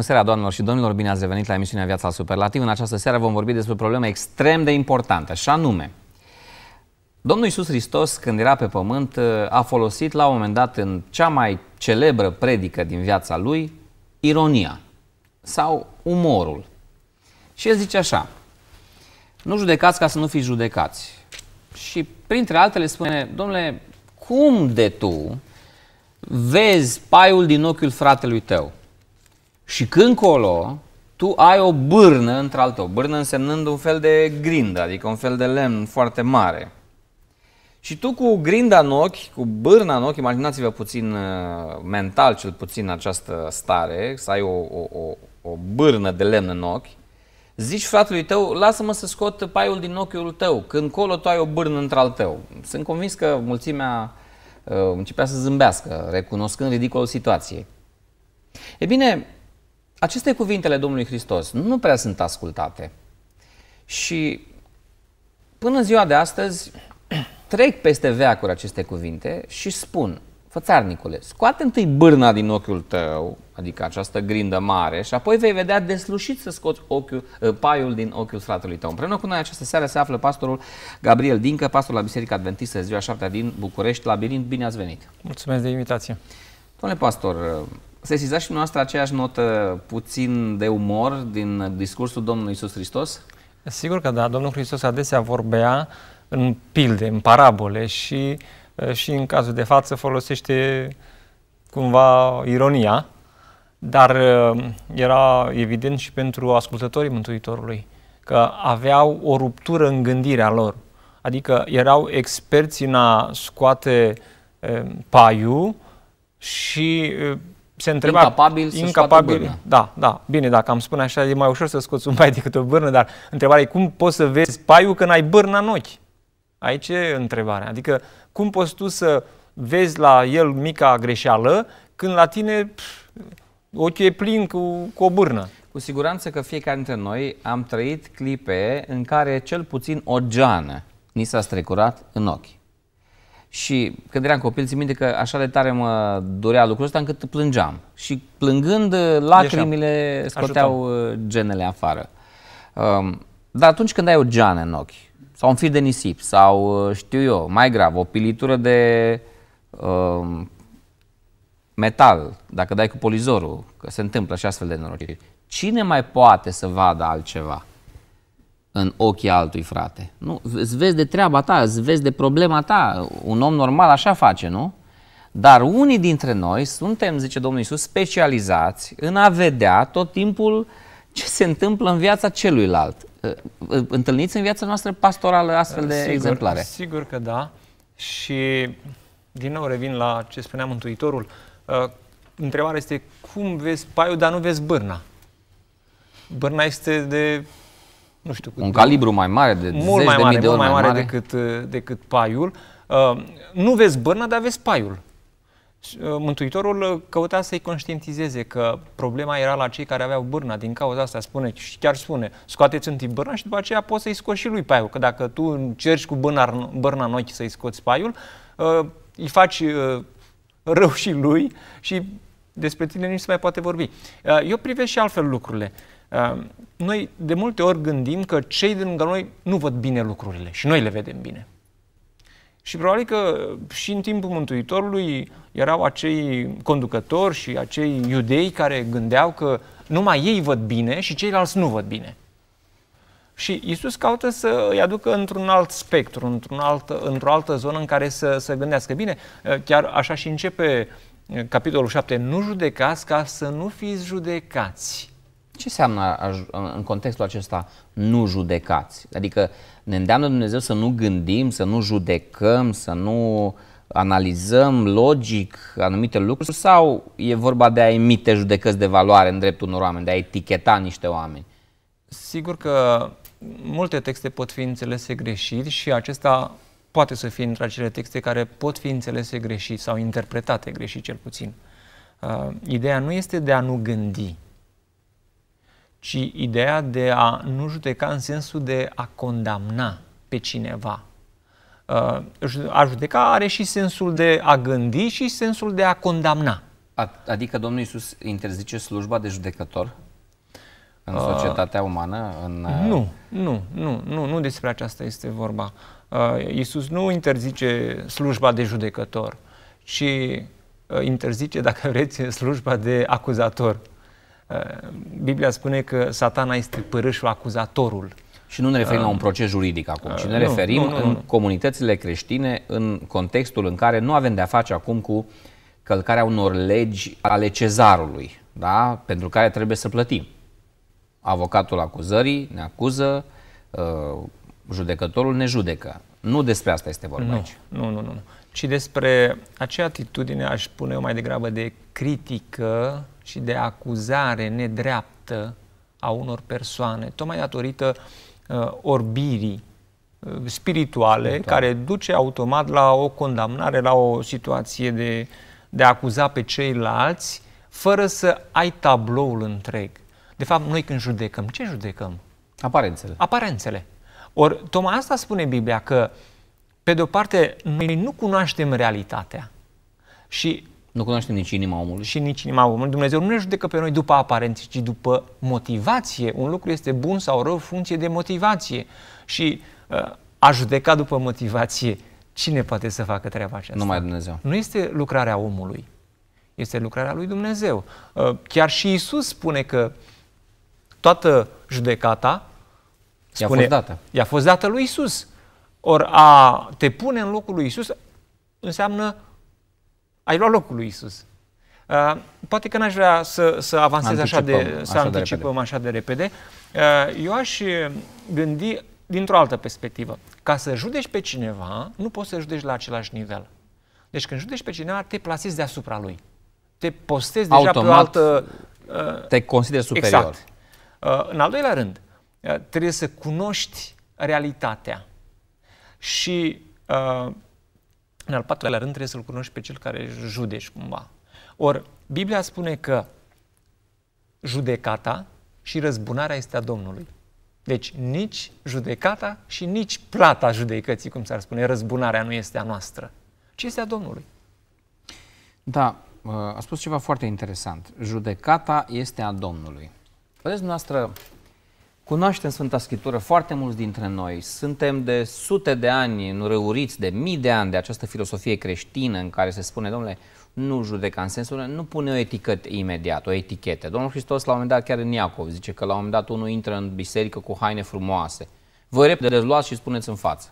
Bună seara, doamnelor și domnilor! Bine ați revenit la emisiunea Viața Superlativ. În această seară vom vorbi despre o problemă extrem de importantă, și anume, Domnul Iisus Hristos, când era pe pământ, a folosit la un moment dat în cea mai celebră predică din viața lui, ironia sau umorul. Și el zice așa, nu judecați ca să nu fiți judecați. Și printre altele spune, domnule, cum de tu vezi paiul din ochiul fratelui tău? Și când colo, tu ai o bârnă într-altă, o bârnă însemnând un fel de grindă, adică un fel de lemn foarte mare. Și tu cu grinda în ochi, cu bârna în ochi, imaginați-vă puțin uh, mental cel puțin această stare, să ai o, o, o, o bârnă de lemn în ochi, zici fratelui tău, lasă-mă să scot paiul din ochiul tău, când colo tu ai o bârnă într-al tău. Sunt convins că mulțimea uh, începea să zâmbească, recunoscând ridicolul situației. E bine, aceste cuvintele Domnului Hristos nu prea sunt ascultate. Și până în ziua de astăzi trec peste veacuri aceste cuvinte și spun, fățarnicule, scoate întâi bârna din ochiul tău, adică această grindă mare, și apoi vei vedea deslușit să scoți ochiul, ă, paiul din ochiul fratului tău. Împreună cu noi această seară se află pastorul Gabriel Dincă, pastor la Biserica Adventistă ziua 7 din București, Labirint, bine ați venit! Mulțumesc de invitație! Domnule pastor, ă, Sesizați și noastră aceeași notă puțin de umor din discursul Domnului Isus Hristos? Sigur că da, Domnul Hristos adesea vorbea în pilde, în parabole și, și în cazul de față folosește cumva ironia, dar era evident și pentru ascultătorii Mântuitorului că aveau o ruptură în gândirea lor. Adică erau experți în a scoate paiul și se întreba... Incapabil, incapabil să Da, da. Bine, dacă am spune așa, e mai ușor să scoți un bai decât o bârnă, dar întrebarea e cum poți să vezi paiul când ai bârna în ochi? Aici e întrebarea. Adică cum poți tu să vezi la el mica greșeală când la tine pf, ochiul e plin cu, cu o bârnă? Cu siguranță că fiecare dintre noi am trăit clipe în care cel puțin o geană ni s-a strecurat în ochi. Și când eram copil, țin minte că așa de tare mă dorea lucrul ăsta încât plângeam. Și plângând, uh, lacrimile Ieșeam. scoteau Ajutam. Uh, genele afară. Um, dar atunci când ai o geană în ochi, sau un fir de nisip, sau, uh, știu eu, mai grav, o pilitură de um, metal, dacă dai cu polizorul, că se întâmplă și astfel de norociri, cine mai poate să vadă altceva? în ochii altui frate. Nu, îți vezi de treaba ta, îți vezi de problema ta. Un om normal așa face, nu? Dar unii dintre noi suntem, zice Domnul Isus, specializați în a vedea tot timpul ce se întâmplă în viața celuilalt. Ă, ă, întâlniți în viața noastră pastorală astfel de sigur, exemplare? Sigur că da. Și din nou revin la ce spunea Mântuitorul. Ă, întrebarea este cum vezi paiul, dar nu vezi bârna? Bârna este de nu știu, un calibru mai mare de mult mai mare, de mii de mult mai mare, mai mare decât, uh, decât paiul. Uh, nu vezi bârnă, dar vezi paiul. Uh, Mântuitorul uh, căuta să-i conștientizeze că problema era la cei care aveau bârna din cauza asta. Spune și chiar spune, scoateți întâi bârna și după aceea poți să-i scoți și lui paiul. Că dacă tu încerci cu bârna, bârna în ochi să-i scoți paiul, uh, îi faci uh, rău și lui și despre tine nici se mai poate vorbi. Eu privesc și altfel lucrurile. Noi de multe ori gândim că cei din lângă noi nu văd bine lucrurile și noi le vedem bine. Și probabil că și în timpul Mântuitorului erau acei conducători și acei iudei care gândeau că numai ei văd bine și ceilalți nu văd bine. Și Isus caută să îi aducă într-un alt spectru, într-un alt, într-o altă zonă în care să, să gândească. Bine, chiar așa și începe capitolul 7. Nu judecați ca să nu fiți judecați. Ce înseamnă în contextul acesta nu judecați? Adică ne îndeamnă Dumnezeu să nu gândim, să nu judecăm, să nu analizăm logic anumite lucruri sau e vorba de a emite judecăți de valoare în dreptul unor oameni, de a eticheta niște oameni? Sigur că multe texte pot fi înțelese greșit și acesta poate să fie între acele texte care pot fi înțelese greșit sau interpretate greșit cel puțin. Uh, ideea nu este de a nu gândi, ci ideea de a nu judeca în sensul de a condamna pe cineva. A judeca are și sensul de a gândi și sensul de a condamna. Adică Domnul Iisus interzice slujba de judecător? în societatea umană? În... Nu, nu, nu, nu, nu despre aceasta este vorba. Iisus nu interzice slujba de judecător, ci interzice, dacă vreți, slujba de acuzator. Uh, Biblia spune că satana este părâșul, acuzatorul. Și nu ne referim uh, la un proces juridic acum, ci ne uh, referim nu, nu, nu, în comunitățile creștine, în contextul în care nu avem de-a face acum cu călcarea unor legi ale cezarului, da? pentru care trebuie să plătim. Avocatul acuzării ne acuză, uh, judecătorul ne judecă. Nu despre asta este vorba nu, aici. Nu, nu, nu și despre acea atitudine, aș spune eu mai degrabă, de critică și de acuzare nedreaptă a unor persoane, tocmai datorită uh, orbirii uh, spirituale, Spiritual. care duce automat la o condamnare, la o situație de, de a acuza pe ceilalți, fără să ai tabloul întreg. De fapt, noi când judecăm, ce judecăm? Aparențele. Aparențele. Ori, tocmai asta spune Biblia, că uh, pe de o parte, noi nu cunoaștem realitatea. Și nu cunoaștem nici inima omului. Și nici inima omului. Dumnezeu nu ne judecă pe noi după aparențe, ci după motivație. Un lucru este bun sau rău funcție de motivație. Și uh, a judeca după motivație, cine poate să facă treaba aceasta? Numai Dumnezeu. Nu este lucrarea omului. Este lucrarea lui Dumnezeu. Uh, chiar și Isus spune că toată judecata I-a fost dată. I-a fost dată lui Isus. Ori a te pune în locul lui Isus înseamnă ai luat locul lui Isus. Uh, poate că n-aș vrea să, să avansez așa de, să așa anticipăm de așa de repede. Uh, eu aș uh, gândi dintr-o altă perspectivă. Ca să judești pe cineva, nu poți să judești la același nivel. Deci când judești pe cineva, te plasezi deasupra lui. Te postezi deja pe o altă... Uh, te consideri superior. Exact. Uh, în al doilea rând, uh, trebuie să cunoști realitatea. Și uh, în al patrulea rând trebuie să-L cunoști pe Cel care judești cumva. Or, Biblia spune că judecata și răzbunarea este a Domnului. Deci nici judecata și nici plata judecății, cum s-ar spune, răzbunarea nu este a noastră, ci este a Domnului. Da, uh, a spus ceva foarte interesant. Judecata este a Domnului. Vedeți, noastră, Cunoaștem Sfânta Scriptură foarte mulți dintre noi. Suntem de sute de ani înrăuriți, de mii de ani de această filosofie creștină în care se spune, domnule, nu judeca în sensul nu pune o etichetă imediat, o etichetă. Domnul Hristos la un moment dat chiar în Iacov zice că la un moment dat unul intră în biserică cu haine frumoase. Vă repede luați și spuneți în față.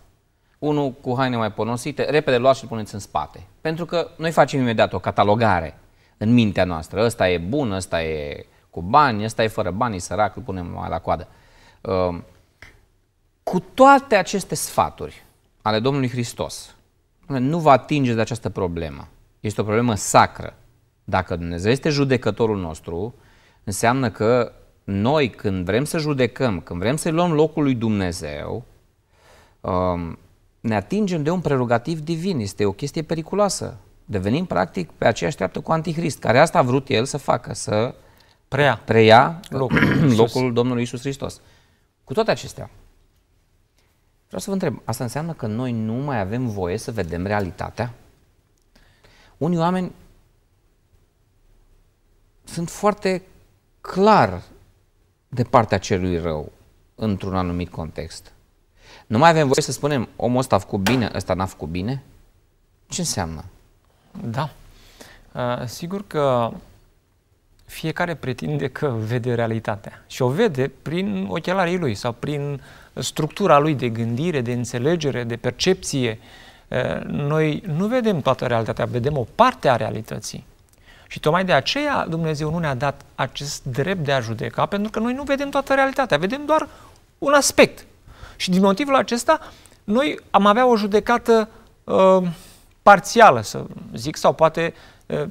Unul cu haine mai ponosite, repede luați și puneți în spate. Pentru că noi facem imediat o catalogare în mintea noastră. Ăsta e bun, ăsta e cu bani, ăsta e fără bani, e sărac, îl punem mai la coadă. Um, cu toate aceste sfaturi ale Domnului Hristos, nu vă atingeți de această problemă. Este o problemă sacră. Dacă Dumnezeu este judecătorul nostru, înseamnă că noi când vrem să judecăm, când vrem să-i luăm locul lui Dumnezeu, um, ne atingem de un prerogativ divin. Este o chestie periculoasă. Devenim practic pe aceeași treaptă cu Antichrist, care asta a vrut el să facă, să preia, preia locul, locul Domnului Isus Hristos. Cu toate acestea, vreau să vă întreb, asta înseamnă că noi nu mai avem voie să vedem realitatea? Unii oameni sunt foarte clar de partea celui rău într-un anumit context. Nu mai avem voie să spunem omul ăsta a făcut bine, ăsta n-a făcut bine? Ce înseamnă? Da. Uh, sigur că fiecare pretinde că vede realitatea și o vede prin ochelarii lui sau prin structura lui de gândire, de înțelegere, de percepție. Eh, noi nu vedem toată realitatea, vedem o parte a realității. Și tocmai de aceea Dumnezeu nu ne-a dat acest drept de a judeca, pentru că noi nu vedem toată realitatea, vedem doar un aspect. Și din motivul acesta, noi am avea o judecată uh, parțială, să zic, sau poate, uh,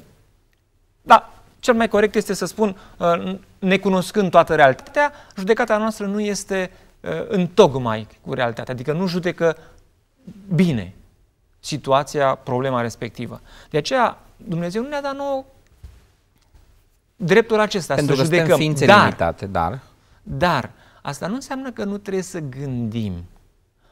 da, cel mai corect este să spun, uh, necunoscând toată realitatea, judecata noastră nu este uh, în tocmai cu realitatea, adică nu judecă bine situația, problema respectivă. De aceea Dumnezeu nu ne-a dat nouă dreptul acesta Pentru să că judecăm. Pentru ființe dar, limitate, dar... Dar asta nu înseamnă că nu trebuie să gândim.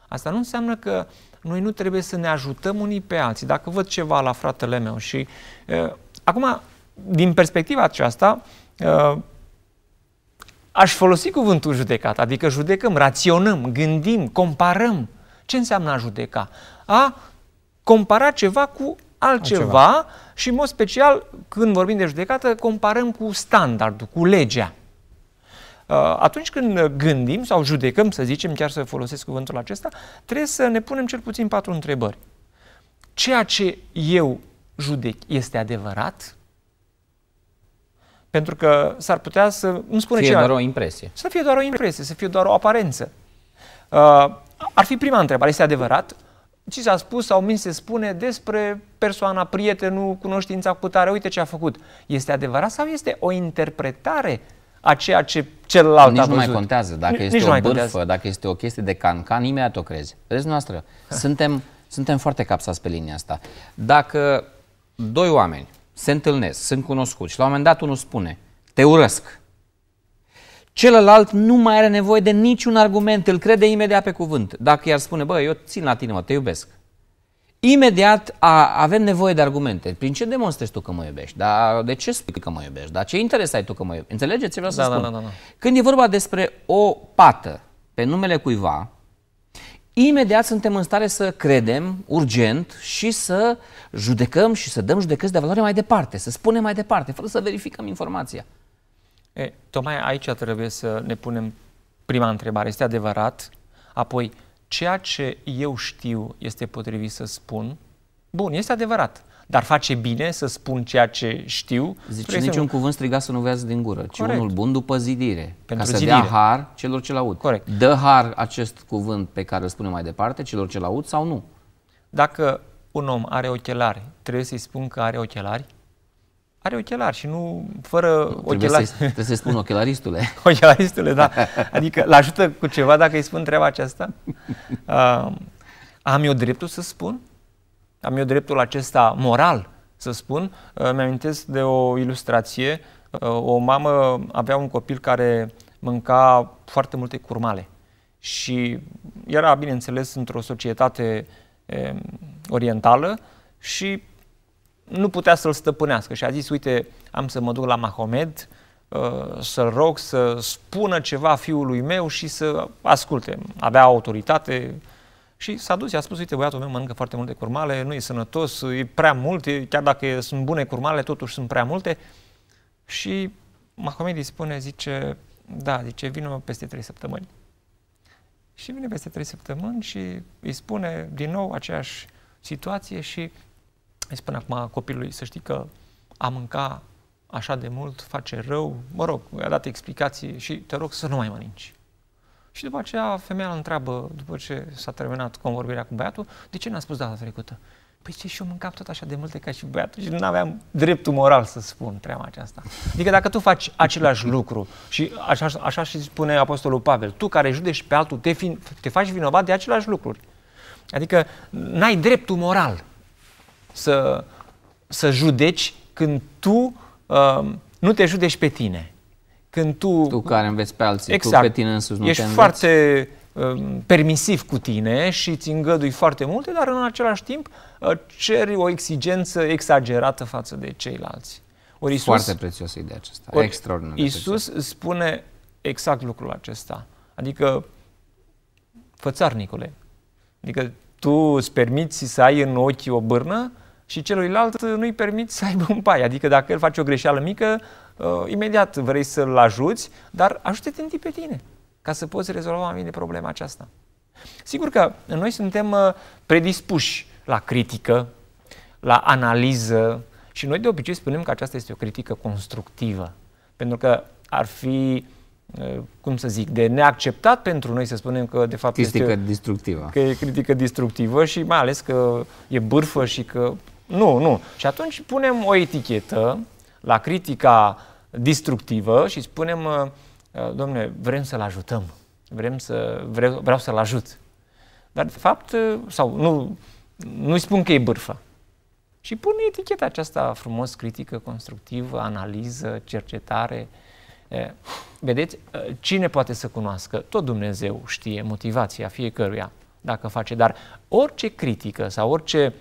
Asta nu înseamnă că noi nu trebuie să ne ajutăm unii pe alții. Dacă văd ceva la fratele meu și... Uh, acum, din perspectiva aceasta, uh, aș folosi cuvântul judecat, adică judecăm, raționăm, gândim, comparăm. Ce înseamnă a judeca? A compara ceva cu altceva Aceva. și, în mod special, când vorbim de judecată, comparăm cu standardul, cu legea. Uh, atunci când gândim sau judecăm, să zicem, chiar să folosesc cuvântul acesta, trebuie să ne punem cel puțin patru întrebări. Ceea ce eu judec este adevărat? Pentru că s-ar putea să îmi spune fie ceva. doar o impresie. Să fie doar o impresie, să fie doar o aparență. Uh, ar fi prima întrebare, este adevărat? Ce s-a spus sau mi se spune despre persoana, prietenul, cunoștința cu tare, uite ce a făcut. Este adevărat sau este o interpretare a ceea ce celălalt nici a văzut. nu mai contează dacă nici este nici o bârfă, contează. dacă este o chestie de cancan, imediat o crezi. Vedeți noastră, suntem, suntem foarte capsați pe linia asta. Dacă doi oameni se întâlnesc, sunt cunoscuți și la un moment dat unul spune, te urăsc. Celălalt nu mai are nevoie de niciun argument, îl crede imediat pe cuvânt. Dacă i-ar spune, bă, eu țin la tine, mă, te iubesc. Imediat a, avem nevoie de argumente. Prin ce demonstrezi tu că mă iubești? Dar de ce spui că mă iubești? Dar ce interes ai tu că mă iubești? Înțelegeți ce vreau să da, da spun? Da, da, da, da. Când e vorba despre o pată pe numele cuiva, Imediat suntem în stare să credem urgent și să judecăm și să dăm judecăți de valoare mai departe, să spunem mai departe, fără să verificăm informația. E, tocmai aici trebuie să ne punem prima întrebare. Este adevărat? Apoi, ceea ce eu știu este potrivit să spun? Bun, este adevărat dar face bine să spun ceea ce știu. Zice, niciun exemplu. cuvânt strigat să nu vează din gură, Corect. unul bun după zidire, Pentru ca să zidire. dea har celor ce-l aud. Corect. Dă har acest cuvânt pe care îl spune mai departe celor ce-l aud sau nu? Dacă un om are ochelari, trebuie să-i spun că are ochelari? Are ochelari și nu fără trebuie ochelari. Să, trebuie să-i spun ochelaristule. ochelaristule, da. Adică l ajută cu ceva dacă îi spun treaba aceasta? Uh, am eu dreptul să spun? Am eu dreptul acesta moral să spun. Uh, mi-amintesc de o ilustrație. Uh, o mamă avea un copil care mânca foarte multe curmale și era, bineînțeles, într-o societate orientală și nu putea să-l stăpânească și a zis, uite, am să mă duc la Mahomed, uh, să-l rog să spună ceva fiului meu și să asculte. Avea autoritate, și s-a dus, i-a spus, uite, băiatul meu mănâncă foarte multe curmale, nu e sănătos, e prea mult, chiar dacă sunt bune curmale, totuși sunt prea multe. Și îi spune, zice, da, zice, vină peste trei săptămâni. Și vine peste trei săptămâni și îi spune din nou aceeași situație și îi spune acum copilului, să știi că a mânca așa de mult face rău, mă rog, i-a dat explicații și te rog să nu mai mănânci. Și după aceea femeia îl întreabă, după ce s-a terminat convorbirea cu băiatul, de ce n-a spus data trecută? Păi ce, și eu mâncam tot așa de multe ca și băiatul și nu aveam dreptul moral să spun treaba aceasta. Adică dacă tu faci același lucru și așa, așa și spune Apostolul Pavel, tu care judești pe altul, te, fi, te faci vinovat de aceleași lucruri. Adică n-ai dreptul moral să, să judeci când tu uh, nu te judeci pe tine când tu... Tu care înveți pe alții, exact, tu pe exact. tine însuți nu ești te Ești foarte um, permisiv cu tine și ți îngădui foarte multe, dar în același timp uh, ceri o exigență exagerată față de ceilalți. Ori Isus, foarte prețioasă ideea aceasta, ori extraordinar Isus prețios. spune exact lucrul acesta. Adică, Nicole, adică tu îți permiți să ai în ochi o bârnă și celuilalt nu-i permiți să aibă un pai. Adică dacă el face o greșeală mică, uh, imediat vrei să-l ajuți, dar ajută-te întâi pe tine ca să poți rezolva mai bine problema aceasta. Sigur că noi suntem uh, predispuși la critică, la analiză și noi de obicei spunem că aceasta este o critică constructivă, pentru că ar fi uh, cum să zic, de neacceptat pentru noi să spunem că de fapt critică este o, destructivă. Că e critică destructivă și mai ales că e bârfă și că nu, nu. Și atunci punem o etichetă la critica destructivă și spunem, uh, uh, domnule, vrem să-l ajutăm, vrem să, vreau, vreau să-l ajut. Dar, de fapt, uh, sau nu, nu-i spun că e bârfă. Și pun eticheta aceasta frumos, critică, constructivă, analiză, cercetare. Vedeți, cine poate să cunoască? Tot Dumnezeu știe motivația fiecăruia dacă face, dar orice critică sau orice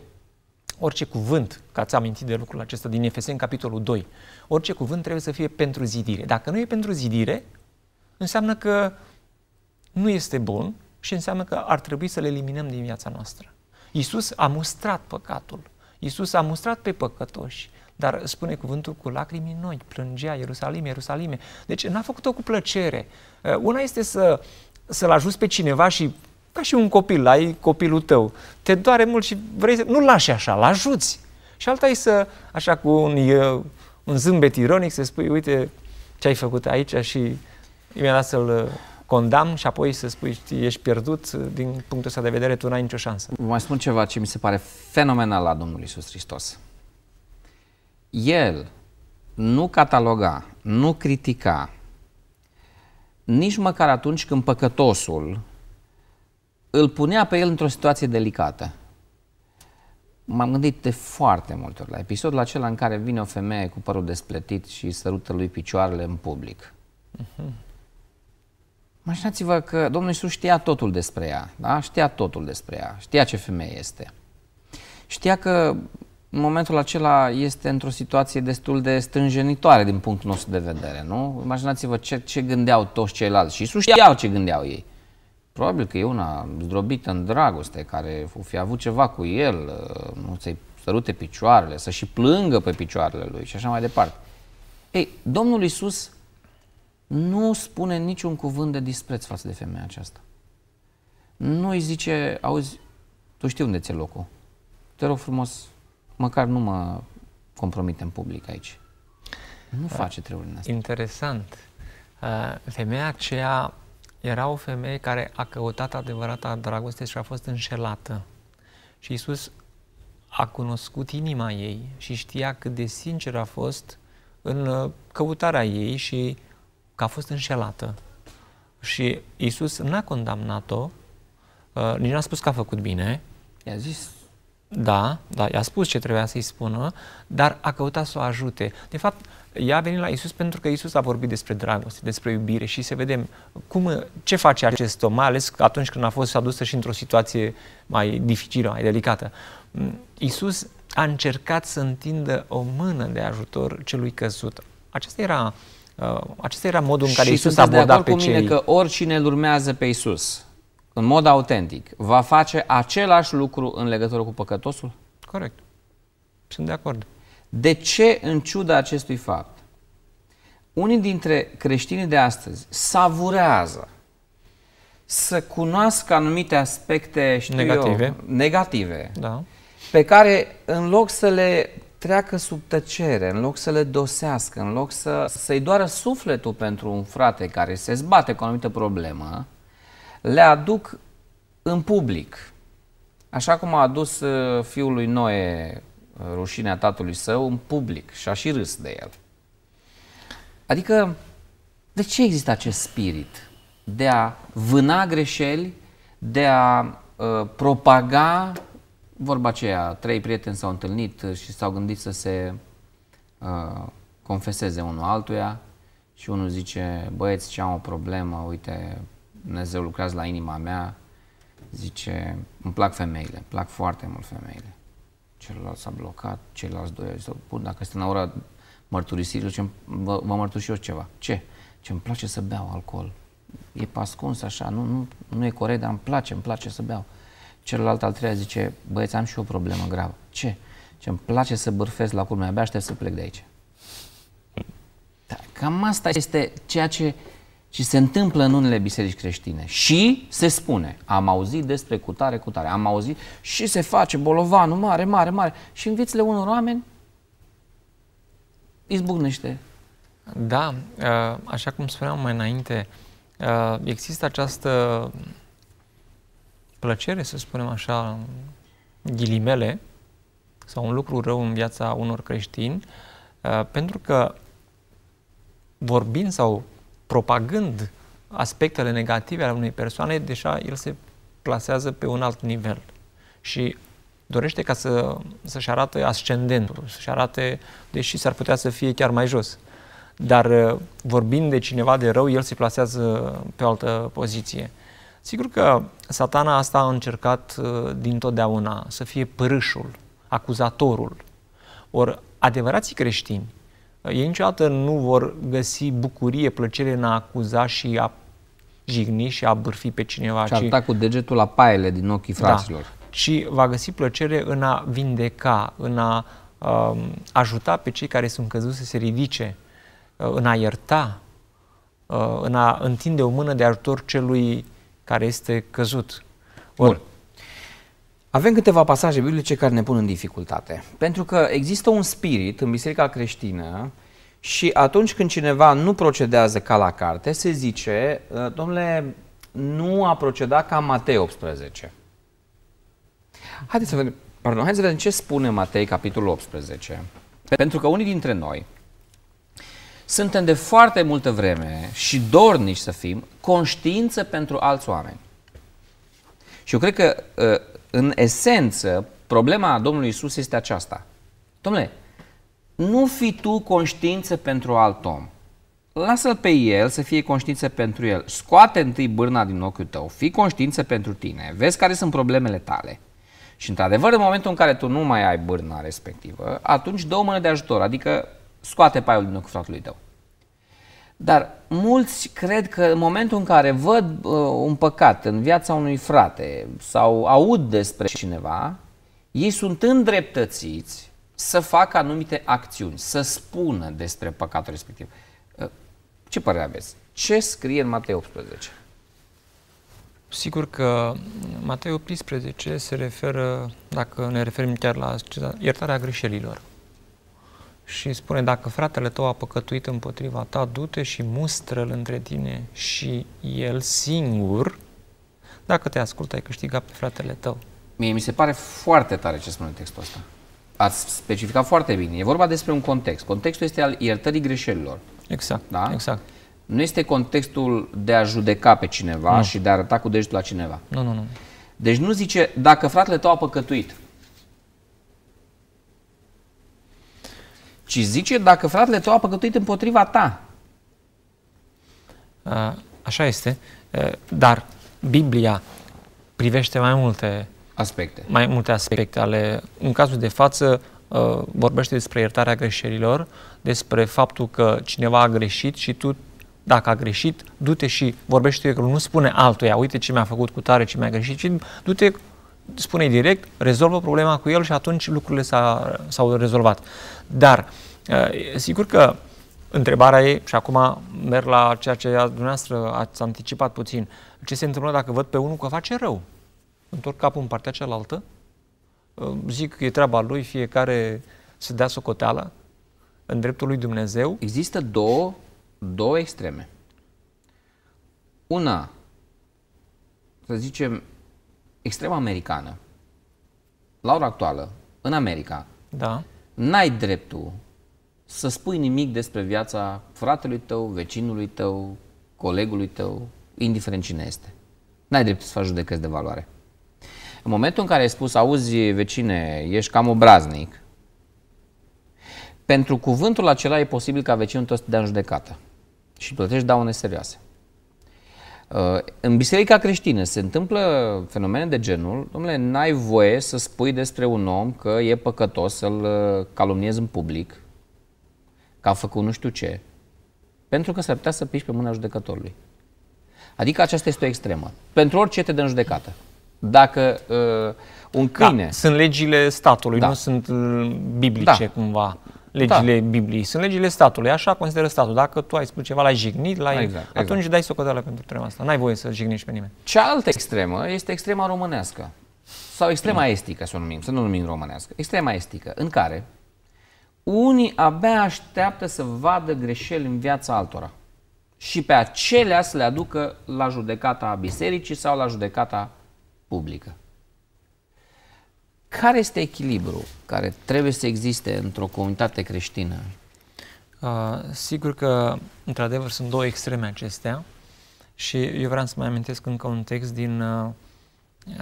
orice cuvânt, că ați amintit de lucrul acesta din Efeseni, capitolul 2, orice cuvânt trebuie să fie pentru zidire. Dacă nu e pentru zidire, înseamnă că nu este bun și înseamnă că ar trebui să-l eliminăm din viața noastră. Iisus a mustrat păcatul. Iisus a mustrat pe păcătoși, dar spune cuvântul cu lacrimi în noi, plângea Ierusalim, Ierusalime. Deci n-a făcut-o cu plăcere. Uh, una este să, să-l ajuți pe cineva și ca și un copil, ai copilul tău. Te doare mult și vrei să... Nu lași așa, l ajuți. Și alta e să, așa cu un, un zâmbet ironic, să spui, uite ce ai făcut aici și imediat să-l uh, condamn și apoi să spui, știi, ești pierdut, din punctul ăsta de vedere, tu n-ai nicio șansă. Vă mai spun ceva ce mi se pare fenomenal la Domnul Isus Hristos. El nu cataloga, nu critica, nici măcar atunci când păcătosul îl punea pe el într-o situație delicată. M-am gândit de foarte multe ori la episodul acela în care vine o femeie cu părul despletit și sărută lui picioarele în public. Uh-huh. Imaginați-vă că Domnul Iisus știa totul despre ea, da? știa totul despre ea, știa ce femeie este. Știa că în momentul acela este într-o situație destul de strânjenitoare din punctul nostru de vedere, nu? Imaginați-vă ce, ce gândeau toți ceilalți și Iisus știau ce gândeau ei. Probabil că e una zdrobită în dragoste, care o fi avut ceva cu el, uh, nu să-i sărute picioarele, să și plângă pe picioarele lui și așa mai departe. Ei, Domnul Isus nu spune niciun cuvânt de dispreț față de femeia aceasta. Nu îi zice, auzi, tu știi unde ți-e locul. Te rog frumos, măcar nu mă compromite în public aici. Nu ah, face treburile astea. Interesant. Uh, femeia aceea era o femeie care a căutat adevărata dragoste și a fost înșelată. Și Isus a cunoscut inima ei și știa cât de sincer a fost în uh, căutarea ei și că a fost înșelată. Și Isus n-a condamnat-o, uh, nici n-a spus că a făcut bine. I-a zis, da, da, i-a spus ce trebuia să-i spună, dar a căutat să o ajute. De fapt, ea a venit la Isus pentru că Isus a vorbit despre dragoste, despre iubire și să vedem cum, ce face acest om, mai ales atunci când a fost adusă și într-o situație mai dificilă, mai delicată. Mm, Isus a încercat să întindă o mână de ajutor celui căzut. Acesta era, uh, acesta era modul în care și Isus aborda de acord pe cu mine cei... că oricine îl urmează pe Isus, în mod autentic, va face același lucru în legătură cu păcătosul? Corect. Sunt de acord. De ce, în ciuda acestui fapt, unii dintre creștinii de astăzi savurează să cunoască anumite aspecte știu negative, eu, negative da. pe care în loc să le treacă sub tăcere, în loc să le dosească, în loc să, să-i doară sufletul pentru un frate care se zbate cu o anumită problemă, le aduc în public. Așa cum a adus uh, fiul lui Noe uh, rușinea tatălui său în public și a și râs de el. Adică, de ce există acest spirit de a vâna greșeli, de a uh, propaga vorba aceea, trei prieteni s-au întâlnit uh, și s-au gândit să se uh, confeseze unul altuia și unul zice, băieți, ce am o problemă, uite, Dumnezeu lucrează la inima mea, zice, îmi plac femeile, îmi plac foarte mult femeile. Celălalt s-a blocat, ceilalți doi au zis, bun, dacă este în ora mărturisirii, zice, vă, vă mărturisesc eu ceva. Ce? Ce îmi place să beau alcool. E pascuns așa, nu, nu, nu e corect, dar îmi place, îmi place să beau. Celălalt al treilea zice, băieți, am și o problemă gravă. Ce? Ce îmi place să bârfez la culme, abia aștept să plec de aici. Da, cam asta este ceea ce și se întâmplă în unele biserici creștine. Și se spune, am auzit despre cutare, cutare, am auzit și se face bolovanul mare, mare, mare și în vițele unor oameni izbucnește. Da, uh, așa cum spuneam mai înainte, uh, există această plăcere, să spunem așa, ghilimele, sau un lucru rău în viața unor creștini, uh, pentru că vorbind sau propagând aspectele negative ale unei persoane, deja el se plasează pe un alt nivel și dorește ca să, să-și arate ascendentul, să-și arate, deși s-ar putea să fie chiar mai jos. Dar uh, vorbind de cineva de rău, el se plasează pe o altă poziție. Sigur că satana asta a încercat uh, din totdeauna să fie părâșul, acuzatorul. Ori adevărații creștini ei niciodată nu vor găsi bucurie, plăcere în a acuza și a jigni și a bârfi pe cineva. Și ci... a cu degetul la paiele din ochii da. fraților. Da. Și va găsi plăcere în a vindeca, în a um, ajuta pe cei care sunt căzuți să se ridice, uh, în a ierta, uh, în a întinde o mână de ajutor celui care este căzut. Or, Bun. Avem câteva pasaje biblice care ne pun în dificultate, pentru că există un spirit în biserica creștină și atunci când cineva nu procedează ca la carte, se zice, ă, domnule, nu a procedat ca Matei 18. Haideți să vedem, pardon, haideți să vedem ce spune Matei capitolul 18. Pentru că unii dintre noi suntem de foarte multă vreme și dornici să fim conștiință pentru alți oameni. Și eu cred că ă, în esență, problema Domnului Isus este aceasta. Domnule, nu fi tu conștiință pentru alt om. Lasă-l pe el să fie conștiință pentru el. Scoate întâi bârna din ochiul tău, fii conștiință pentru tine, vezi care sunt problemele tale. Și într-adevăr, în momentul în care tu nu mai ai bârna respectivă, atunci dă o mână de ajutor, adică scoate paiul din ochiul fratelui tău. Dar mulți cred că în momentul în care văd uh, un păcat în viața unui frate sau aud despre cineva, ei sunt îndreptățiți să facă anumite acțiuni, să spună despre păcatul respectiv. Uh, ce părere aveți? Ce scrie în Matei 18? Sigur că Matei 18 se referă, dacă ne referim chiar la iertarea greșelilor, și spune, dacă fratele tău a păcătuit împotriva ta, du-te și mustră-l între tine și el singur, dacă te ascultă, ai câștigat pe fratele tău. Mie mi se pare foarte tare ce spune textul ăsta. Ați specificat foarte bine. E vorba despre un context. Contextul este al iertării greșelilor. Exact, da? exact. Nu este contextul de a judeca pe cineva nu. și de a arăta cu degetul la cineva. Nu, nu, nu. Deci nu zice, dacă fratele tău a păcătuit, ci zice dacă fratele tău a păcătuit împotriva ta. Așa este, dar Biblia privește mai multe aspecte. Mai multe aspecte ale, în cazul de față, vorbește despre iertarea greșelilor, despre faptul că cineva a greșit și tu dacă a greșit, du-te și vorbește cu nu spune altuia, uite ce mi-a făcut cu tare, ce mi-a greșit, ci du-te spune direct, rezolvă problema cu el și atunci lucrurile s-au rezolvat. Dar, eh, sigur că întrebarea e, și acum merg la ceea ce dumneavoastră ați anticipat puțin, ce se întâmplă dacă văd pe unul că face rău? Întorc capul în partea cealaltă? Eh, zic că e treaba lui, fiecare să dea socoteală în dreptul lui Dumnezeu? Există două, două extreme. Una, să zicem, extrem americană, la ora actuală, în America, da. n-ai dreptul să spui nimic despre viața fratelui tău, vecinului tău, colegului tău, indiferent cine este. N-ai dreptul să faci judecăți de valoare. În momentul în care ai spus, auzi vecine, ești cam obraznic, pentru cuvântul acela e posibil ca vecinul tău să te dea în judecată și plătești daune serioase. Uh, în biserica creștină se întâmplă fenomene de genul, domnule, n-ai voie să spui despre un om că e păcătos să-l uh, calumniezi în public, că a făcut nu știu ce, pentru că s-ar putea să piși pe mâna judecătorului. Adică aceasta este o extremă. Pentru orice te dă în judecată. Dacă uh, un câine... Da, sunt legile statului, da. nu sunt uh, biblice da. cumva legile da. Bibliei, sunt legile statului, așa consideră statul. Dacă tu ai spus ceva, l-ai jignit, l-ai, exact, exact. atunci exact. dai socoteală pentru treaba asta. N-ai voie să jignești pe nimeni. Cealaltă extremă este extrema românească sau extrema mm. estică, să o numim, să nu numim românească, extrema estică, în care unii abia așteaptă să vadă greșeli în viața altora și pe acelea să le aducă la judecata bisericii sau la judecata publică. Care este echilibru care trebuie să existe într-o comunitate creștină? Uh, sigur că, într-adevăr, sunt două extreme acestea și eu vreau să mai amintesc încă un text din, uh,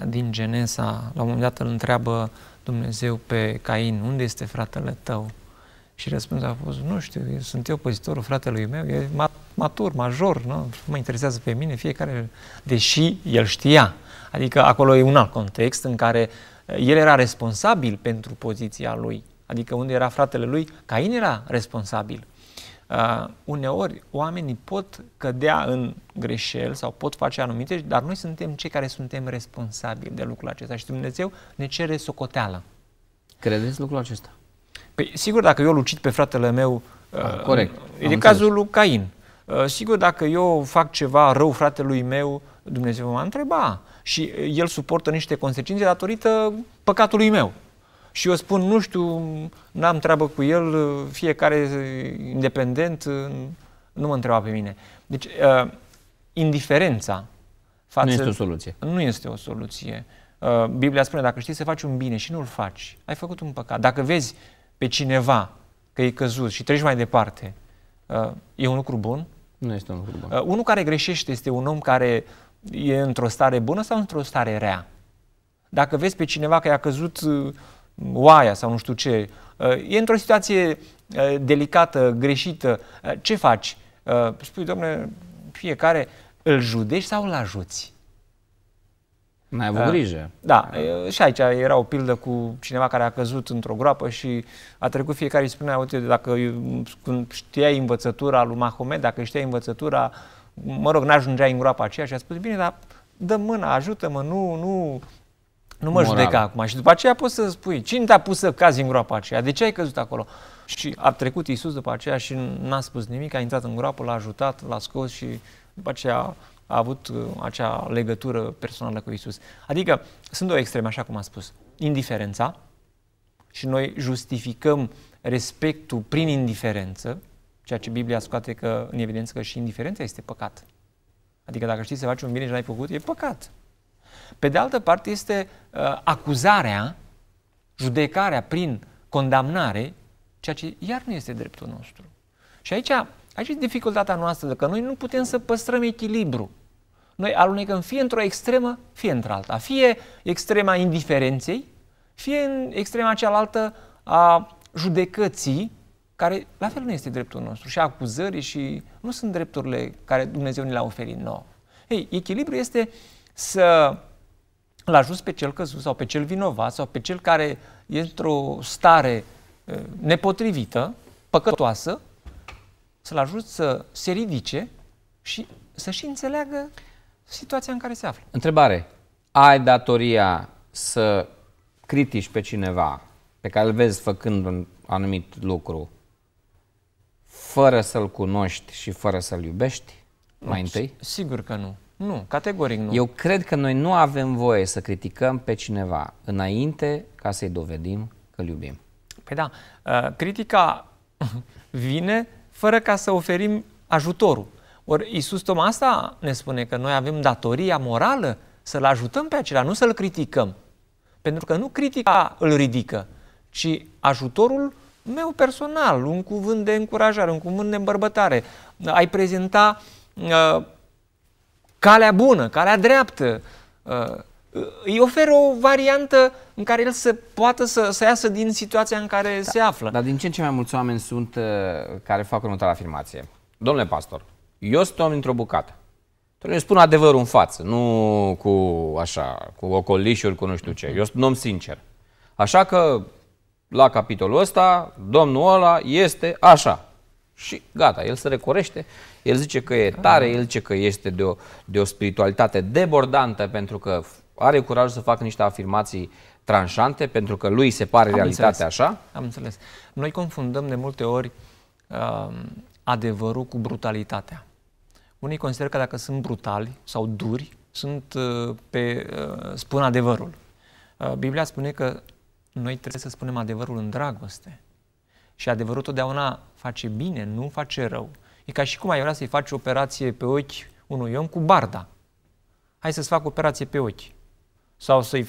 din Genesa. La un moment dat îl întreabă Dumnezeu pe Cain, unde este fratele tău? Și răspunsul a fost, nu știu, eu sunt eu păzitorul fratelui meu, e matur, major, nu mă interesează pe mine, fiecare, deși el știa. Adică acolo e un alt context în care el era responsabil pentru poziția lui, adică unde era fratele lui, Cain era responsabil. Uh, uneori oamenii pot cădea în greșel sau pot face anumite, dar noi suntem cei care suntem responsabili de lucrul acesta și Dumnezeu ne cere socoteală. Credeți lucrul acesta? Păi, sigur, dacă eu îl pe fratele meu, ah, uh, corect. E de înțeles. cazul lui Cain. Uh, sigur, dacă eu fac ceva rău fratelui meu, Dumnezeu mă întreba. Uh, și el suportă niște consecințe datorită păcatului meu. Și eu spun, nu știu, n-am treabă cu el, fiecare independent, nu mă întreba pe mine. Deci, uh, indiferența față... Nu este o soluție. Nu este o soluție. Uh, Biblia spune, dacă știi să faci un bine și nu-l faci, ai făcut un păcat. Dacă vezi pe cineva că e căzut și treci mai departe, uh, e un lucru bun? Nu este un lucru bun. Uh, unul care greșește este un om care uh, e într-o stare bună sau într-o stare rea? Dacă vezi pe cineva că i-a căzut uh, oaia sau nu știu ce, uh, e într-o situație uh, delicată, greșită, ce faci? Spui, domnule, fiecare îl judești sau îl ajuți? Mai avut grijă. Da, și aici era o pildă cu cineva care a căzut într-o groapă și a trecut fiecare și spunea, uite, dacă știai învățătura lui Mahomed, dacă știai învățătura uh, mă rog, n-ajungea în groapa aceea și a spus, bine, dar dă mâna, ajută-mă, nu, nu, nu mă Moral. judeca acum. Și după aceea poți să spui, cine te-a pus să cazi în groapa aceea? De ce ai căzut acolo? Și a trecut Iisus după aceea și n-a spus nimic, a intrat în groapă, l-a ajutat, l-a scos și după aceea a avut uh, acea legătură personală cu Iisus. Adică sunt două extreme, așa cum am spus. Indiferența și noi justificăm respectul prin indiferență, Ceea ce Biblia scoate că, în evidență că și indiferența este păcat. Adică dacă știi să faci un bine și n-ai făcut, e păcat. Pe de altă parte este uh, acuzarea, judecarea prin condamnare, ceea ce iar nu este dreptul nostru. Și aici, aici e dificultatea noastră, că noi nu putem să păstrăm echilibru. Noi alunecăm fie într-o extremă, fie într-alta. Fie extrema indiferenței, fie în extrema cealaltă a judecății care la fel nu este dreptul nostru și acuzării și nu sunt drepturile care Dumnezeu ne le-a oferit nouă. Ei, echilibru este să l ajut pe cel căzut sau pe cel vinovat sau pe cel care e într-o stare nepotrivită, păcătoasă, să-l ajut să se ridice și să și înțeleagă situația în care se află. Întrebare. Ai datoria să critici pe cineva pe care îl vezi făcând un anumit lucru fără să-l cunoști și fără să-l iubești? Nu, mai întâi? Sigur că nu. Nu, categoric nu. Eu cred că noi nu avem voie să criticăm pe cineva înainte ca să-i dovedim că îl iubim. Păi da, ă, critica vine fără ca să oferim ajutorul. Ori Iisus Toma asta ne spune că noi avem datoria morală să-l ajutăm pe acela, nu să-l criticăm. Pentru că nu critica îl ridică, ci ajutorul meu personal, un cuvânt de încurajare, un cuvânt de îmbărbătare. Ai prezenta uh, calea bună, calea dreaptă. Uh, îi oferă o variantă în care el să poată să, să iasă din situația în care da, se află. Dar din ce în ce mai mulți oameni sunt uh, care fac următoarea afirmație. Domnule pastor, eu sunt om într-o bucată. Eu spun adevărul în față, nu cu așa, cu ocolișuri, cu nu știu ce. Eu sunt un om sincer. Așa că la capitolul ăsta, domnul ăla este așa. Și gata, el se recorește, el zice că e tare, el zice că este de o, de o spiritualitate debordantă pentru că are curajul să facă niște afirmații tranșante pentru că lui se pare Am realitatea înțeles. așa. Am înțeles. Noi confundăm de multe ori uh, adevărul cu brutalitatea. Unii consideră că dacă sunt brutali sau duri, sunt uh, pe uh, spun adevărul. Uh, Biblia spune că noi trebuie să spunem adevărul în dragoste. Și adevărul totdeauna face bine, nu face rău. E ca și cum ai vrea să-i faci operație pe ochi unui om cu barda. Hai să-ți fac operație pe ochi. Sau să-i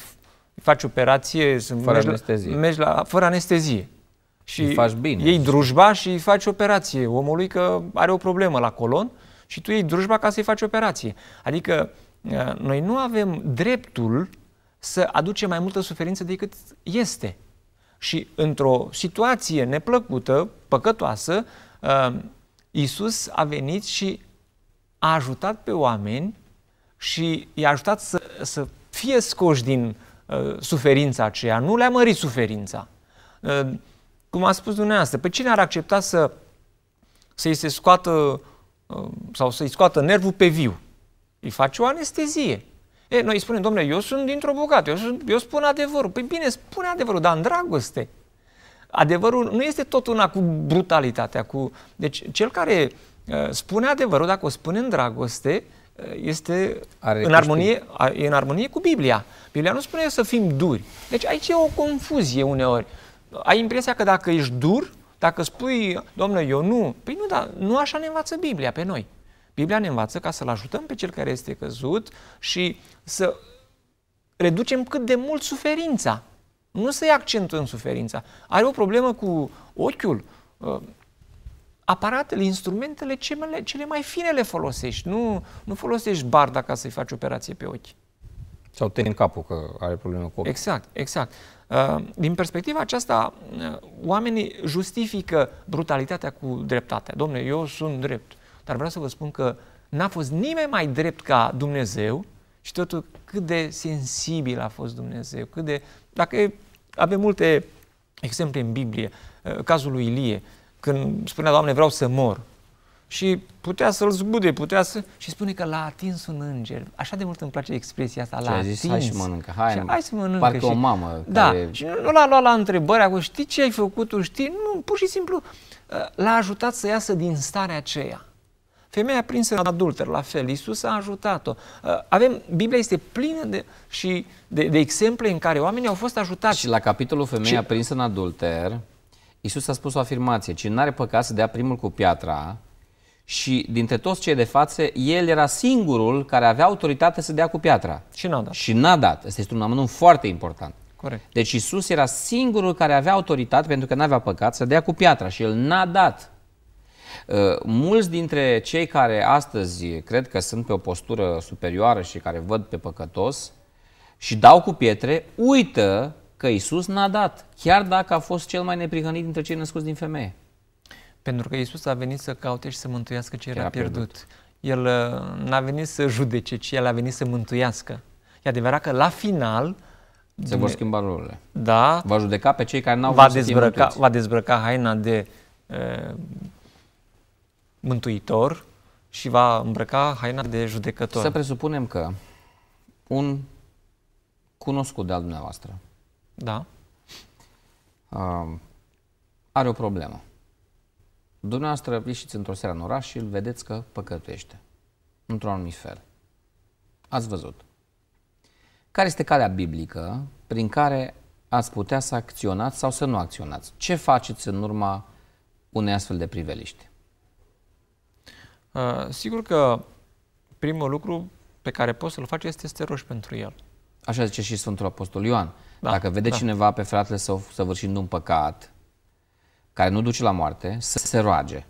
faci operație... Să fără mergi anestezie. La, mergi la, fără anestezie. Și îi faci bine. Ei drujba și îi faci operație omului că are o problemă la colon și tu iei drujba ca să-i faci operație. Adică ă, noi nu avem dreptul să aduce mai multă suferință decât este. Și într-o situație neplăcută, păcătoasă, uh, Isus a venit și a ajutat pe oameni și i-a ajutat să, să fie scoși din uh, suferința aceea, nu le-a mărit suferința. Uh, cum a spus dumneavoastră, pe cine ar accepta să, să-i se scoată sau să-i scoată nervul pe viu? Îi face o anestezie. E, noi spunem, domnule, eu sunt dintr-o bogată, eu, eu spun adevărul. Păi bine, spune adevărul, dar în dragoste. Adevărul nu este tot una cu brutalitatea. Cu... Deci cel care uh, spune adevărul, dacă o spune în dragoste, uh, este Are în armonie, a, e în armonie cu Biblia. Biblia nu spune să fim duri. Deci aici e o confuzie uneori. Ai impresia că dacă ești dur, dacă spui, domnule, eu nu, păi nu, dar nu așa ne învață Biblia pe noi. Biblia ne învață ca să-l ajutăm pe cel care este căzut și să reducem cât de mult suferința. Nu să-i accentuăm suferința. Are o problemă cu ochiul. Uh, aparatele, instrumentele cele, cele mai fine le folosești. Nu, nu folosești barda ca să-i faci operație pe ochi. Sau te în capul că are probleme cu ochi. Exact, exact. Uh, din perspectiva aceasta, uh, oamenii justifică brutalitatea cu dreptatea. Domne, eu sunt drept. Dar vreau să vă spun că n-a fost nimeni mai drept ca Dumnezeu și totul cât de sensibil a fost Dumnezeu, cât de... Dacă avem multe exemple în Biblie, uh, cazul lui Ilie, când spunea, Doamne, vreau să mor, și putea să-l zbude, putea să... Și spune că l-a atins un înger. Așa de mult îmi place expresia asta, l-a atins. Zis, hai și mănâncă, hai, și hai să mănâncă. Parcă și... o mamă da, care... și nu l-a luat la întrebări, acolo, știi ce ai făcut, știi? Nu, pur și simplu uh, l-a ajutat să iasă din starea aceea. Femeia prinsă în adulter, la fel, Iisus a ajutat-o. Uh, avem, Biblia este plină de, și de, de exemple în care oamenii au fost ajutați. Și la capitolul femeia și... prinsă în adulter, Iisus a spus o afirmație, cine nu are păcat să dea primul cu piatra și dintre toți cei de față, el era singurul care avea autoritate să dea cu piatra. Și n-a dat. Și n-a dat. Asta este un amănunt foarte important. Corect. Deci Isus era singurul care avea autoritate, pentru că n-avea păcat, să dea cu piatra și el n-a dat. Ă, mulți dintre cei care astăzi cred că sunt pe o postură superioară și care văd pe păcătos și dau cu pietre, uită că Isus n-a dat, chiar dacă a fost cel mai neprihănit dintre cei născuți din femeie. Pentru că Isus a venit să caute și să mântuiască ce era, pierdut. pierdut. El ă, n-a venit să judece, ci el a venit să mântuiască. E adevărat că la final se vor schimba lucrurile. Da. Va judeca pe cei care n-au va vrut dezbrăca, Va dezbrăca haina de uh, mântuitor și va îmbrăca haina de judecător. Să presupunem că un cunoscut de al dumneavoastră da. Uh, are o problemă. Dumneavoastră ieșiți într-o seară în oraș și îl vedeți că păcătuiește. Într-un anumit fel. Ați văzut. Care este calea biblică prin care ați putea să acționați sau să nu acționați? Ce faceți în urma unei astfel de priveliști? Uh, sigur că primul lucru pe care poți să-l faci este să te rogi pentru el. Așa zice și Sfântul Apostol Ioan. Da, Dacă vede da. cineva pe fratele său săvârșind un păcat care nu duce la moarte, să se roage.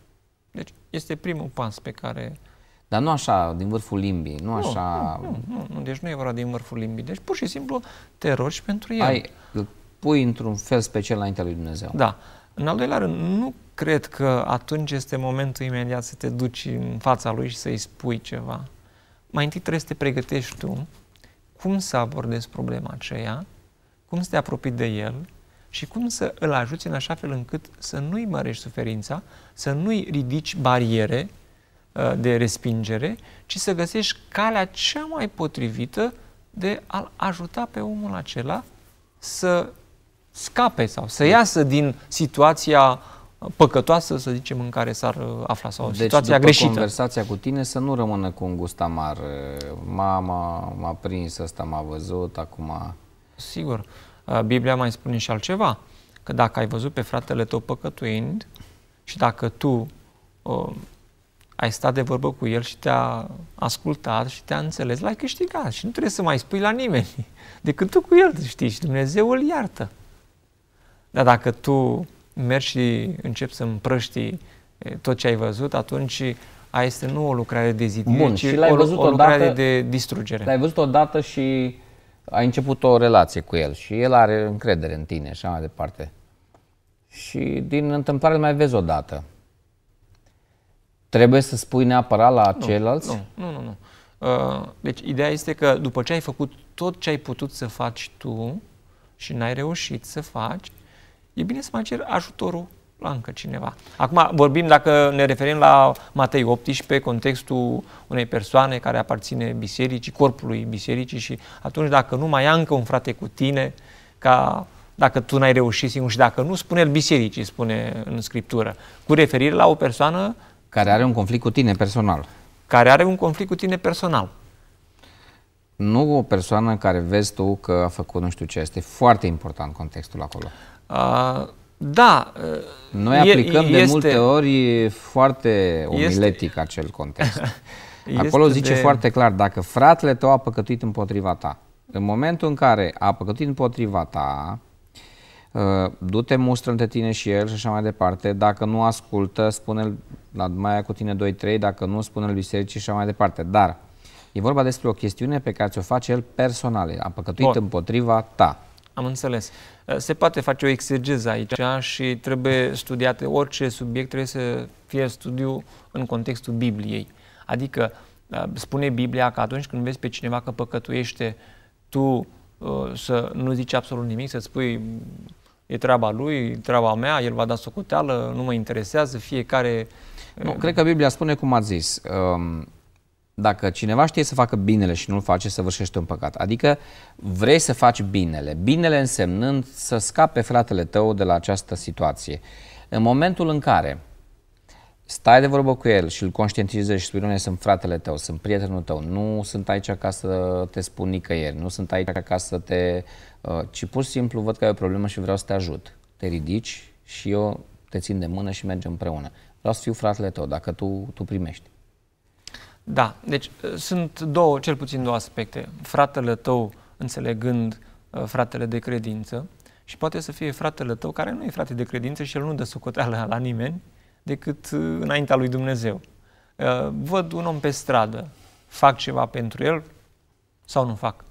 Deci este primul pas pe care... Dar nu așa, din vârful limbii, nu, nu așa... Nu, nu, nu, deci nu e vorba din vârful limbii. Deci pur și simplu te rogi pentru el. Ai, îl pui într-un fel special înaintea lui Dumnezeu. Da. În al doilea rând, nu cred că atunci este momentul imediat să te duci în fața lui și să-i spui ceva. Mai întâi trebuie să te pregătești tu cum să abordezi problema aceea, cum să te apropii de el și cum să îl ajuți în așa fel încât să nu-i mărești suferința, să nu-i ridici bariere uh, de respingere, ci să găsești calea cea mai potrivită de a-l ajuta pe omul acela să scape sau să iasă din situația păcătoasă, să zicem, în care s-ar uh, afla sau deci, situația după greșită. conversația cu tine să nu rămână cu un gust amar. Mama m-a prins, asta m-a văzut, acum... Sigur. Uh, Biblia mai spune și altceva, că dacă ai văzut pe fratele tău păcătuind și dacă tu uh, ai stat de vorbă cu el și te-a ascultat și te-a înțeles, l-ai câștigat și nu trebuie să mai spui la nimeni decât tu cu el, știi, și Dumnezeul iartă. Dar dacă tu mergi și începi să împrăști tot ce ai văzut, atunci a este nu o lucrare de zidire, Bun, ci și l-ai o, văzut o lucrare odată, de distrugere. L-ai văzut odată și ai început o relație cu el și el are încredere în tine și așa mai departe. Și din întâmplare mai vezi odată. Trebuie să spui neapărat la nu, ceilalți? Nu, nu, nu. nu. Uh, deci ideea este că după ce ai făcut tot ce ai putut să faci tu și n-ai reușit să faci, e bine să mai cer ajutorul la încă cineva. Acum vorbim, dacă ne referim la Matei 18, contextul unei persoane care aparține bisericii, corpului bisericii și atunci dacă nu mai ai încă un frate cu tine, ca dacă tu n-ai reușit singur și dacă nu, spune el bisericii, spune în Scriptură, cu referire la o persoană care are un conflict cu tine personal. Care are un conflict cu tine personal. Nu o persoană care vezi tu că a făcut nu știu ce. Este foarte important contextul acolo. Uh, da. Noi aplicăm e, este, de multe ori foarte omiletic este, acel context. Acolo zice de... foarte clar, dacă fratele tău a păcătuit împotriva ta, în momentul în care a păcătuit împotriva ta, ă, du-te mustră între tine și el și așa mai departe. Dacă nu ascultă, spune-l la mai cu tine 2-3, dacă nu, spune-l bisericii și așa mai departe. Dar e vorba despre o chestiune pe care ți-o face el personal. A păcătuit Bun. împotriva ta. Am înțeles. Eh, se poate face o exergeză aici și trebuie studiate orice subiect, trebuie să fie studiu în contextul Bibliei. Adică eh, spune Biblia că atunci când vezi pe cineva că păcătuiește, tu eh, să nu zici absolut nimic, să spui mm, e treaba lui, e treaba mea, el va da socoteală, nu mă interesează, fiecare... Nu, cred că Biblia spune cum a zis, ehm, dacă cineva știe să facă binele și nu-l face, să vârșește un păcat. Adică vrei să faci binele. Binele însemnând să scape fratele tău de la această situație. În momentul în care stai de vorbă cu el și îl conștientizezi și spui, nu, sunt fratele tău, sunt prietenul tău, nu sunt aici ca să te spun nicăieri, nu sunt aici ca să te... Uh, ci pur și simplu văd că ai o problemă și vreau să te ajut. Te ridici și eu te țin de mână și mergem împreună. Vreau să fiu fratele tău, dacă tu, tu primești. Da, deci uh, sunt două, cel puțin două aspecte. Fratele tău înțelegând uh, fratele de credință și poate să fie fratele tău care nu e frate de credință și el nu dă socoteală la nimeni decât uh, înaintea lui Dumnezeu. Văd un om pe stradă, fac ceva pentru el sau nu fac?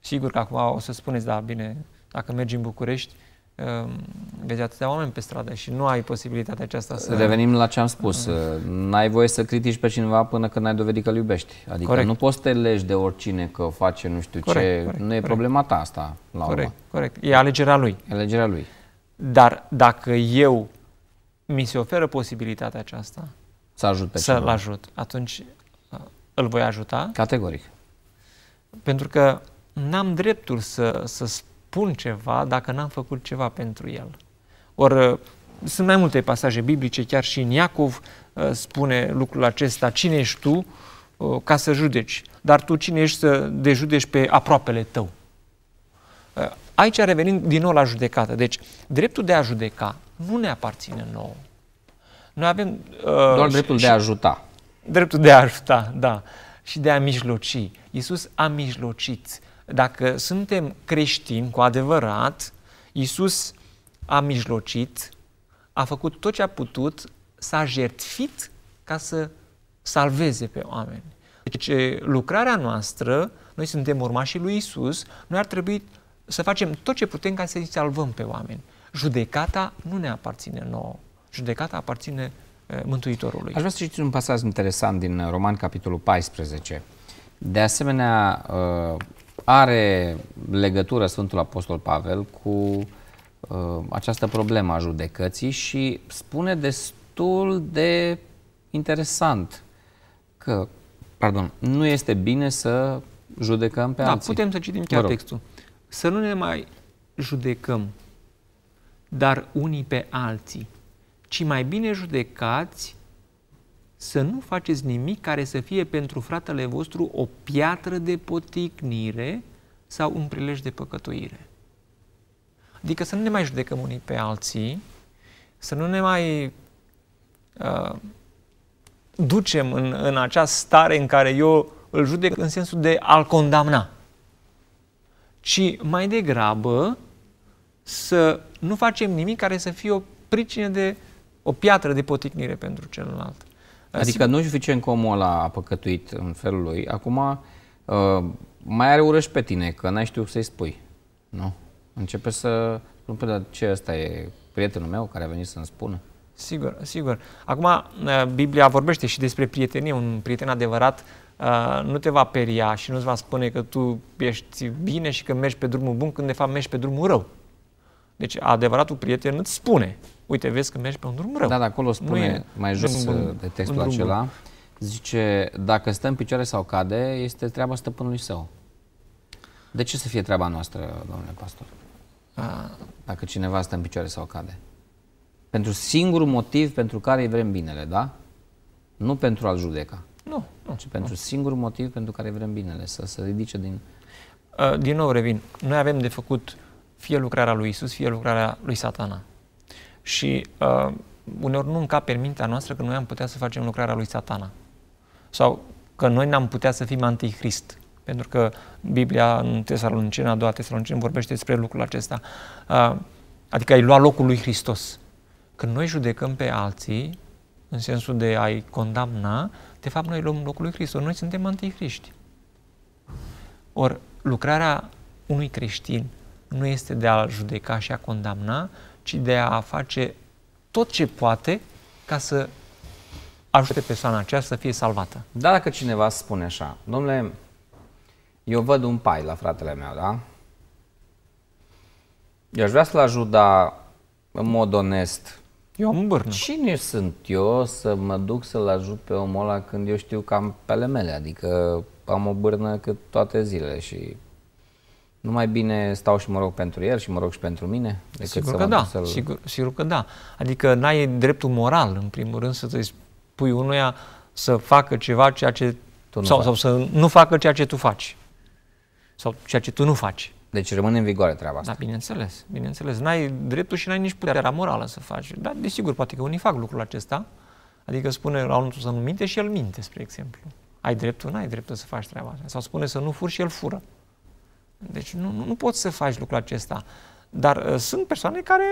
Sigur că acum o să spuneți, da, bine, dacă mergi în București, Ehm, vezi atâtea oameni pe stradă și nu ai posibilitatea aceasta să... Revenim la ce am spus. Uh, n-ai voie să critici pe cineva până când ai dovedit că îl iubești. Adică corect. nu poți să te legi de oricine că face nu știu corect, ce. Corect, nu e corect. problema ta asta, la urmă. Corect, E alegerea lui. E alegerea lui. Dar dacă eu mi se oferă posibilitatea aceasta să ajut pe să-l ajut, atunci uh, îl voi ajuta. Categoric. Pentru că n-am dreptul să, să spun spun ceva dacă n-am făcut ceva pentru el. Ori uh, sunt mai multe pasaje biblice, chiar și în Iacov uh, spune lucrul acesta, cine ești tu uh, ca să judeci, dar tu cine ești să de pe aproapele tău. Aici revenim din nou la judecată. Deci, dreptul de a judeca nu ne aparține nouă. Noi avem... Uh, Doar dreptul și, de a ajuta. Dreptul de a ajuta, da. Și de a mijloci. Iisus a mijlocit. Dacă suntem creștini cu adevărat, Iisus a mijlocit, a făcut tot ce a putut, s-a jertfit ca să salveze pe oameni. Deci eh, lucrarea noastră, noi suntem urmașii lui Isus, noi ar trebui să facem tot ce putem ca să-i salvăm pe oameni. Judecata nu ne aparține nouă. Judecata aparține eh, Mântuitorului. Aș vrea să citiți un pasaj interesant din eh, Roman, capitolul 14. De asemenea, are legătură Sfântul Apostol Pavel cu uh, această problemă a judecății și spune destul de interesant că, pardon, nu este bine să judecăm pe da, alții. putem să citim chiar mă rog. textul. Să nu ne mai judecăm, dar unii pe alții, ci mai bine judecați să nu faceți nimic care să fie pentru fratele vostru o piatră de poticnire sau un prilej de păcătuire. Adică să nu ne mai judecăm unii pe alții, să nu ne mai uh, ducem în, în acea stare în care eu îl judec în sensul de a-l condamna, ci mai degrabă să nu facem nimic care să fie o pricină de o piatră de poticnire pentru celălalt. Adică Sim... nu Juficenco omul ăla a păcătuit în felul lui. Acum uh, mai are urăși pe tine, că n-ai știut să-i spui. Nu? Începe să... Nu, pe păi, ce ăsta e prietenul meu care a venit să-mi spună? Sigur, sigur. Acum, uh, Biblia vorbește și despre prietenie. Un prieten adevărat Uh, nu te va peria și nu-ți va spune că tu ești bine și că mergi pe drumul bun când de fapt mergi pe drumul rău. Deci adevăratul prieten îți spune uite, vezi că mergi pe un drum rău. Da, da, acolo spune mai jos bun, de textul acela, bun. zice, dacă stă în picioare sau cade, este treaba stăpânului său. De ce să fie treaba noastră, domnule pastor? A... Dacă cineva stă în picioare sau cade. Pentru singurul motiv pentru care îi vrem binele, da? Nu pentru a-l judeca. Nu. nu ci pentru nu. singurul motiv pentru care vrem binele, să se ridice din... Din nou revin. Noi avem de făcut fie lucrarea lui Isus, fie lucrarea lui Satana. Și uh, uneori nu încape în mintea noastră că noi am putea să facem lucrarea lui satana. Sau că noi n-am putea să fim antichrist. Pentru că Biblia în Tesalonicen, a doua Tesalonicen, vorbește despre lucrul acesta. Uh, adică ai lua locul lui Hristos. Când noi judecăm pe alții, în sensul de a-i condamna, de fapt noi luăm locul lui Hristos. Noi suntem antichriști. Ori lucrarea unui creștin nu este de a judeca și a condamna, ci de a face tot ce poate ca să ajute persoana aceea să fie salvată. Da, dacă cineva spune așa, domnule, eu văd un pai la fratele meu, da? Eu aș vrea să-l ajut, dar în mod onest. Eu am bârnă. Cine sunt eu să mă duc să-l ajut pe omul ăla când eu știu că am pe ale mele? Adică am o bârnă cât toate zilele și nu mai bine stau și mă rog pentru el și mă rog și pentru mine? Decât sigur să că da, să sigur, sigur că da. Adică n-ai dreptul moral, în primul rând, să te spui unuia să facă ceva ceea ce tu nu sau, faci. sau să nu facă ceea ce tu faci. Sau ceea ce tu nu faci. Deci rămâne în vigoare treaba asta. Da, bineînțeles, bineînțeles. N-ai dreptul și n-ai nici puterea morală să faci. Dar, desigur, poate că unii fac lucrul acesta, adică spune la unul să nu minte și el minte, spre exemplu. Ai dreptul, n-ai dreptul să faci treaba asta. Sau spune să nu fur și el fură. Deci nu, nu, nu poți să faci lucrul acesta. Dar uh, sunt persoane care...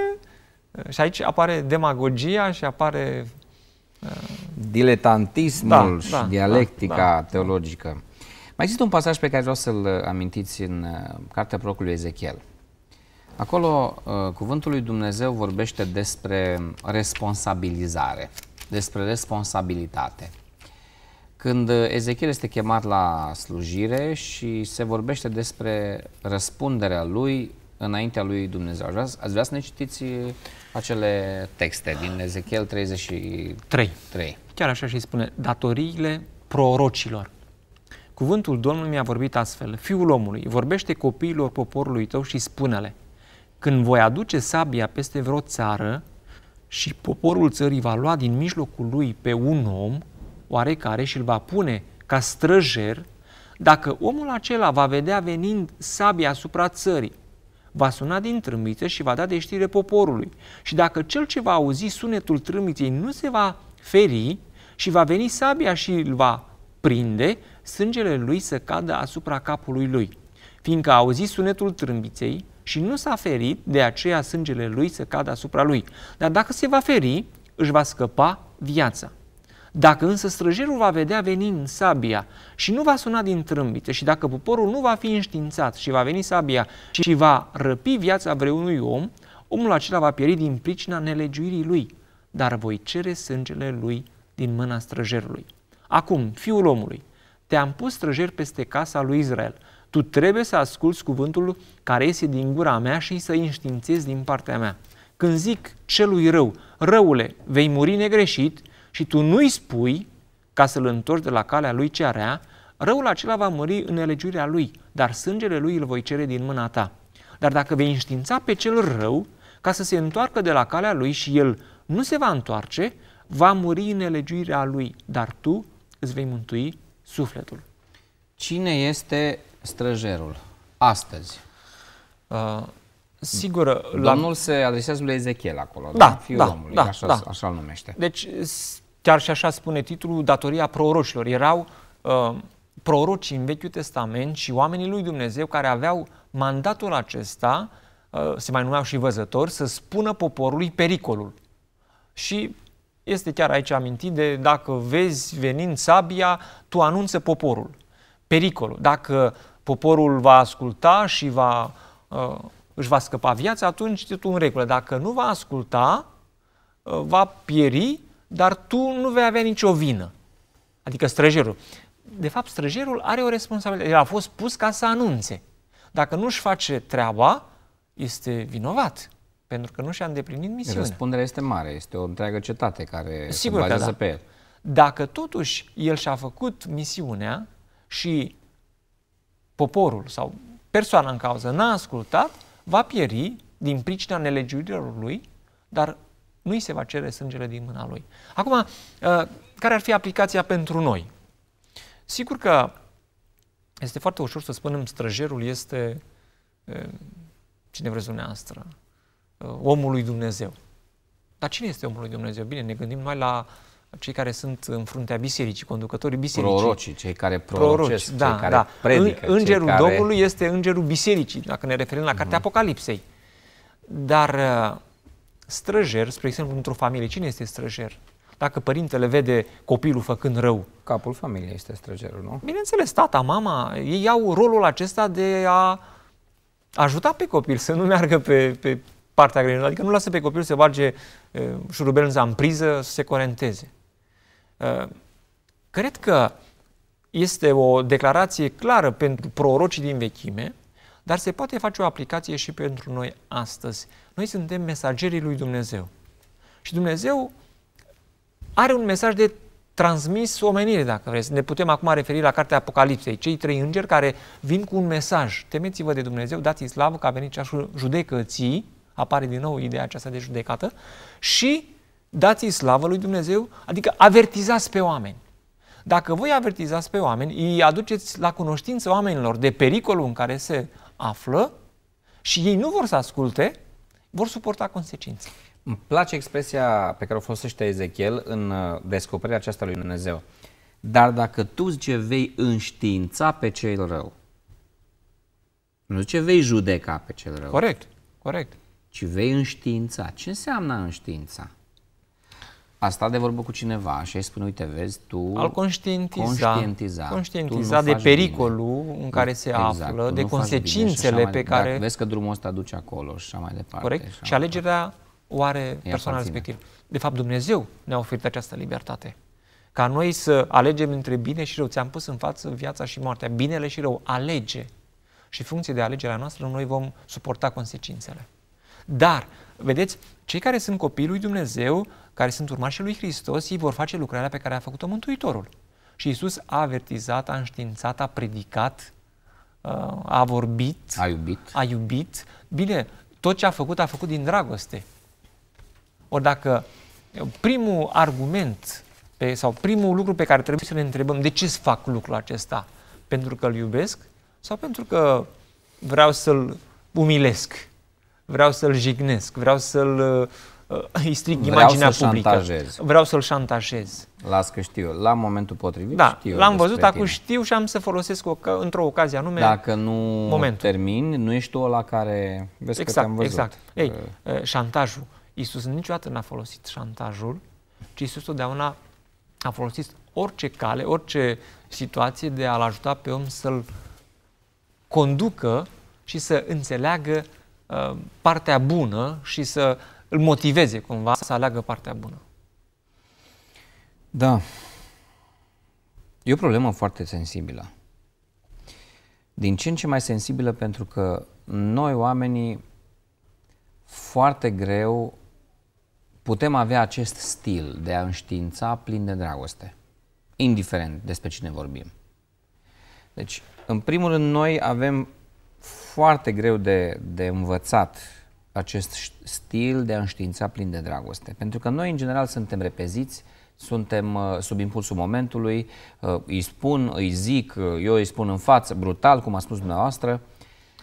Uh, și aici apare demagogia și apare... Uh, Diletantismul da, și da, dialectica da, da. teologică. Mai există un pasaj pe care vreau să-l uh, amintiți în uh, Cartea Procului Ezechiel. Acolo uh, cuvântul lui Dumnezeu vorbește despre responsabilizare, despre responsabilitate când Ezechiel este chemat la slujire și se vorbește despre răspunderea lui înaintea lui Dumnezeu. ați vrea să ne citiți uh, acele texte din Ezechiel 33? 3. Chiar așa și spune, datoriile prorocilor. Cuvântul Domnului mi-a vorbit astfel, Fiul omului, vorbește copiilor poporului tău și spune-le, când voi aduce sabia peste vreo țară și poporul țării va lua din mijlocul lui pe un om, oarecare și îl va pune ca străjer, dacă omul acela va vedea venind sabia asupra țării, va suna din trâmbiță și va da de știre poporului. Și dacă cel ce va auzi sunetul trâmbiței nu se va feri și va veni sabia și îl va prinde, sângele lui să cadă asupra capului lui. Fiindcă a auzit sunetul trâmbiței și nu s-a ferit, de aceea sângele lui să cadă asupra lui. Dar dacă se va feri, își va scăpa viața. Dacă însă străjerul va vedea venind sabia și nu va suna din trâmbițe și dacă poporul nu va fi înștiințat și va veni sabia și va răpi viața vreunui om, omul acela va pieri din pricina nelegiuirii lui, dar voi cere sângele lui din mâna străjerului. Acum, fiul omului, te-am pus străjer peste casa lui Israel. Tu trebuie să asculți cuvântul care iese din gura mea și să-i înștiințezi din partea mea. Când zic celui rău, răule, vei muri negreșit, și tu nu-i spui, ca să-l întorci de la calea lui ce are, răul acela va mări în elegiurea lui, dar sângele lui îl voi cere din mâna ta. Dar dacă vei înștiința pe cel rău, ca să se întoarcă de la calea lui și el nu se va întoarce, va muri în elegiurea lui, dar tu îți vei mântui sufletul. Cine este străjerul astăzi? Uh, sigur, Domnul la... se adresează lui Ezechiel acolo, da, da? Fiul da, omului, da, așa, da. așa numește. Deci Chiar și așa spune titlul, datoria proroșilor. Erau uh, proroci în Vechiul Testament și oamenii lui Dumnezeu care aveau mandatul acesta, uh, se mai numeau și văzători, să spună poporului pericolul. Și este chiar aici amintit de dacă vezi venind sabia, tu anunță poporul, pericolul. Dacă poporul va asculta și va, uh, își va scăpa viața, atunci tu în regulă. Dacă nu va asculta, uh, va pieri dar tu nu vei avea nicio vină. Adică străjerul. De fapt, străjerul are o responsabilitate. El a fost pus ca să anunțe. Dacă nu-și face treaba, este vinovat pentru că nu și-a îndeplinit deci misiunea. Răspunderea este mare, este o întreagă cetate care Sigur se bazează da. pe el. Dacă totuși el și-a făcut misiunea și poporul sau persoana în cauză n-a ascultat, va pieri din pricina nelegiuirilor lui, dar nu îi se va cere sângele din mâna lui. Acum, uh, care ar fi aplicația pentru noi? Sigur că este foarte ușor să spunem străjerul este uh, cine vreți dumneavoastră, uh, omul lui Dumnezeu. Dar cine este omul lui Dumnezeu? Bine, ne gândim noi la cei care sunt în fruntea bisericii, conducătorii bisericii. Prorocii, cei care prorocesc, Proroci, da, cei care da. predică. Îngerul care... Domnului este îngerul bisericii, dacă ne referim la cartea mm-hmm. Apocalipsei. Dar Străjer, spre exemplu, într-o familie, cine este străjer? Dacă părintele vede copilul făcând rău. Capul familiei este străjerul, nu? Bineînțeles, tata, mama, ei iau rolul acesta de a ajuta pe copil să nu meargă pe, pe partea greșită, Adică nu lasă pe copil să bage uh, șurubel în priză, să se corenteze. Uh, cred că este o declarație clară pentru prorocii din vechime dar se poate face o aplicație și pentru noi astăzi. Noi suntem mesagerii lui Dumnezeu. Și Dumnezeu are un mesaj de transmis omenirii, dacă vreți. Ne putem acum referi la cartea Apocalipsei, cei trei îngeri care vin cu un mesaj. Temeți-vă de Dumnezeu, dați-i slavă că a venit ceasul judecății, apare din nou ideea aceasta de judecată, și dați-i slavă lui Dumnezeu, adică avertizați pe oameni. Dacă voi avertizați pe oameni, îi aduceți la cunoștință oamenilor de pericolul în care se află și ei nu vor să asculte, vor suporta consecințe. Îmi place expresia pe care o folosește Ezechiel în uh, descoperirea aceasta lui Dumnezeu. Dar dacă tu, zice, vei înștiința pe cel rău, nu zice vei judeca pe cel rău. Corect, corect. Ci vei înștiința. Ce înseamnă înștiința? a stat de vorbă cu cineva și ai spune, uite, vezi, tu... Al conștientiza. Conștientiza, conștientiza de pericolul bine. în care se exact, află, de consecințele pe care... Dacă vezi că drumul ăsta duce acolo și așa mai departe. Corect. Și, și alegerea o are persoana respectivă. De fapt, Dumnezeu ne-a oferit această libertate. Ca noi să alegem între bine și rău. Ți-am pus în față viața și moartea. Binele și rău. Alege. Și în funcție de alegerea noastră, noi vom suporta consecințele. Dar, vedeți, cei care sunt copiii lui Dumnezeu, care sunt urmașii lui Hristos, ei vor face lucrarea pe care a făcut-o Mântuitorul. Și Isus a avertizat, a înștiințat, a predicat, uh, a vorbit, a iubit. a iubit. Bine, tot ce a făcut, a făcut din dragoste. Ori dacă uh, primul argument pe, sau primul lucru pe care trebuie să ne întrebăm de ce fac lucrul acesta? Pentru că îl iubesc sau pentru că vreau să-l umilesc? vreau să-l jignesc, vreau să-l uh, îi stric vreau imaginea să publică. Șantajez. Vreau să-l șantajez. Las că știu, la momentul potrivit da, știu l-am văzut, tine. acum știu și am să folosesc oca- într-o ocazie anume Dacă nu momentul. termin, nu ești tu la care vezi exact, că te-am văzut. Exact, Ei, uh, șantajul. Iisus niciodată n-a folosit șantajul, ci Iisus totdeauna a folosit orice cale, orice situație de a-l ajuta pe om să-l conducă și să înțeleagă Uh, partea bună și să îl motiveze cumva să aleagă partea bună. Da. E o problemă foarte sensibilă. Din ce în ce mai sensibilă pentru că noi oamenii foarte greu putem avea acest stil de a înștiința plin de dragoste, indiferent despre cine vorbim. Deci, în primul rând, noi avem foarte greu de, de învățat acest stil de a înștiința plin de dragoste. Pentru că noi, în general, suntem repeziți, suntem uh, sub impulsul momentului, uh, îi spun, îi zic, uh, eu îi spun în față, brutal, cum a spus dumneavoastră.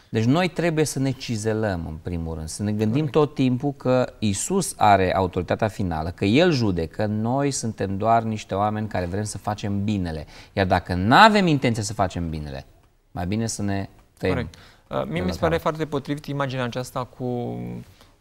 Deci noi trebuie să ne cizelăm, în primul rând, să ne gândim tot timpul că Isus are autoritatea finală, că El judecă, noi suntem doar niște oameni care vrem să facem binele. Iar dacă nu avem intenția să facem binele, mai bine să ne Corect. Uh, mie mi se pare foarte potrivit imaginea aceasta cu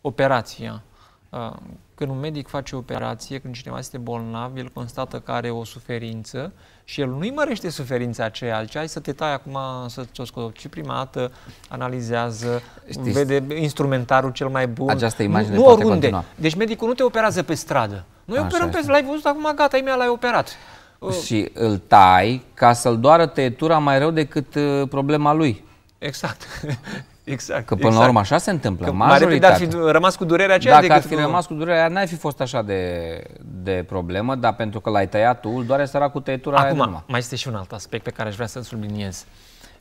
operația. Uh, când un medic face operație, când cineva este bolnav, el constată că are o suferință și el nu-i mărește suferința aceea, zice, hai să te tai acum să ți-o scot, prima dată analizează, Știți, vede instrumentarul cel mai bun. Această imagine nu, nu poate oriunde. Continua. Deci medicul nu te operează pe stradă. Noi Așa operăm este. pe l-ai văzut acum, gata, ai mea l-ai operat. Și îl tai ca să-l doară tăietura mai rău decât uh, problema lui. Exact. exact. Că până exact. la urmă așa se întâmplă. Că mai repede ar fi rămas cu durerea aceea Dacă ar fi cu... rămas cu durerea n-ai fi fost așa de, de problemă, dar pentru că l-ai tăiat tu, doare săra cu tăietura Acum, aia mai este și un alt aspect pe care aș vrea să-l subliniez.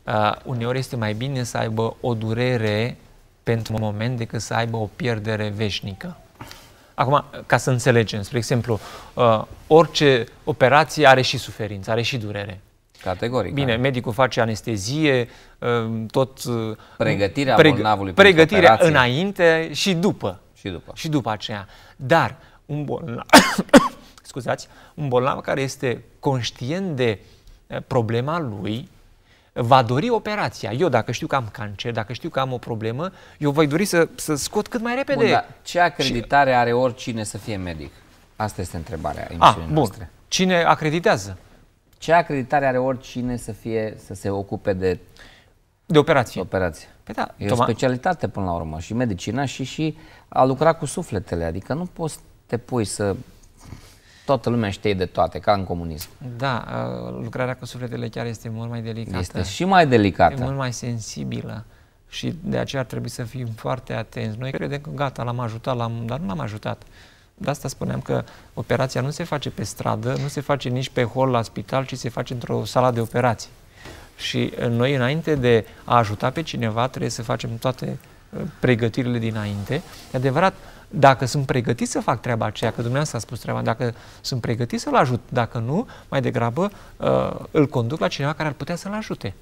Uh, uneori este mai bine să aibă o durere pentru un moment decât să aibă o pierdere veșnică. Acum, ca să înțelegem, spre exemplu, uh, orice operație are și suferință, are și durere. Categoric. Bine, da. medicul face anestezie, um, tot... Uh, pregătirea preg- bolnavului Pregătirea înainte și după. Și după. Și după aceea. Dar un bolnav, scuzați, un bolnav care este conștient de uh, problema lui, va dori operația. Eu, dacă știu că am cancer, dacă știu că am o problemă, eu voi dori să, să scot cât mai repede. Bun, dar ce acreditare și... are oricine să fie medic? Asta este întrebarea ah, emisiunii A, bun. noastre. Cine acreditează? Ce acreditare are oricine să fie să se ocupe de de operație. De operație. Păi da, e Toma... o specialitate până la urmă și medicina și și a lucra cu sufletele, adică nu poți te pui să toată lumea știe de toate, ca în comunism. Da, lucrarea cu sufletele chiar este mult mai delicată. Este și mai delicată. E mult mai sensibilă și de aceea trebuie să fim foarte atenți. Noi credem că gata, l-am ajutat, l-am, dar nu l-am ajutat de asta spuneam că operația nu se face pe stradă, nu se face nici pe hol la spital, ci se face într-o sală de operații. Și eh, noi, înainte de a ajuta pe cineva, trebuie să facem toate eh, pregătirile dinainte. E adevărat, dacă sunt pregătit să fac treaba aceea, că dumneavoastră a spus treaba, dacă sunt pregătit să-l ajut, dacă nu, mai degrabă eh, îl conduc la cineva care ar putea să-l ajute.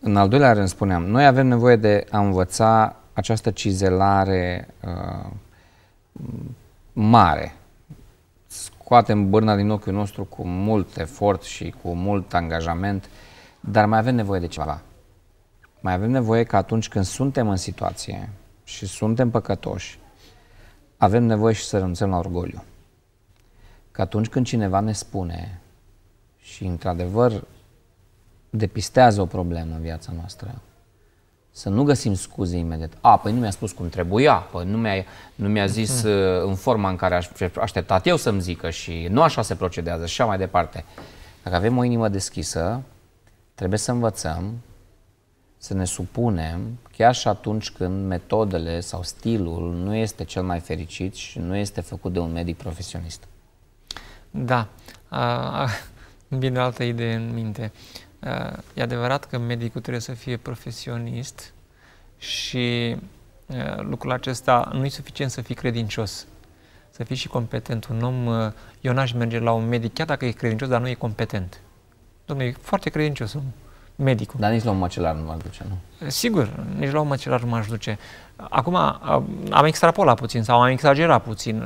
În al doilea rând spuneam, noi avem nevoie de a învăța această cizelare mare. Scoatem bârna din ochiul nostru cu mult efort și cu mult angajament, dar mai avem nevoie de ceva. Mai avem nevoie că atunci când suntem în situație și suntem păcătoși, avem nevoie și să renunțăm la orgoliu. Că atunci când cineva ne spune și într-adevăr depistează o problemă în viața noastră, să nu găsim scuze imediat. A, păi nu mi-a spus cum trebuia, păi nu mi-a, nu mi-a zis mhm. uh, în forma în care aș așteptat eu să-mi zică și nu așa se procedează și așa mai departe. Dacă avem o inimă deschisă, trebuie să învățăm să ne supunem chiar și atunci când metodele sau stilul nu este cel mai fericit și nu este făcut de un medic profesionist. Da. A, a, vine altă idee în minte. Uh, e adevărat că medicul trebuie să fie profesionist și lucrul acesta nu e suficient să fii credincios, să fii și competent. Un om, eu n-aș merge la un medic, chiar dacă e credincios, dar nu e competent. Domnule, e foarte credincios medicul. Dar nici la un macelar nu m-aș duce, nu? Eh, sigur, nici la un macelar nu m-aș duce. Acum, am extrapolat puțin sau am exagerat puțin.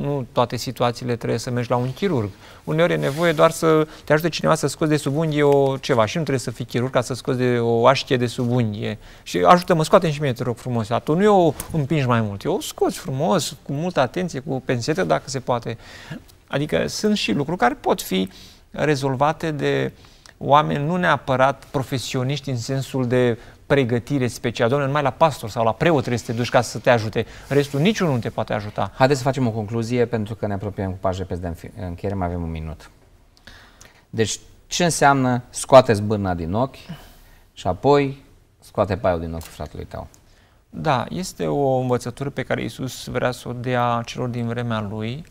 Nu toate situațiile trebuie să mergi la un chirurg. Uneori e nevoie doar să te ajute cineva să scoți de sub unghie o ceva și nu trebuie să fii chirurg ca să scoți de o așchie de sub unghie. Și ajută-mă, scoate și mie, te rog frumos. Tu nu eu împingi mai mult, eu o scoți frumos, cu multă atenție, cu pensetă dacă se poate. Adică sunt și lucruri care pot fi rezolvate de uh, oameni nu neapărat profesioniști în sensul de pregătire specială. Doamne, numai la pastor sau la preot trebuie să te duci ca să te ajute. Restul niciunul nu te poate ajuta. Haideți să facem o concluzie pentru că ne apropiem cu pași repede în încheiere, mai avem un minut. Deci, ce înseamnă scoateți bârna din ochi și apoi scoate paiul din ochi fratelui tău? Da, este o învățătură pe care Iisus vrea să o dea celor din vremea Lui,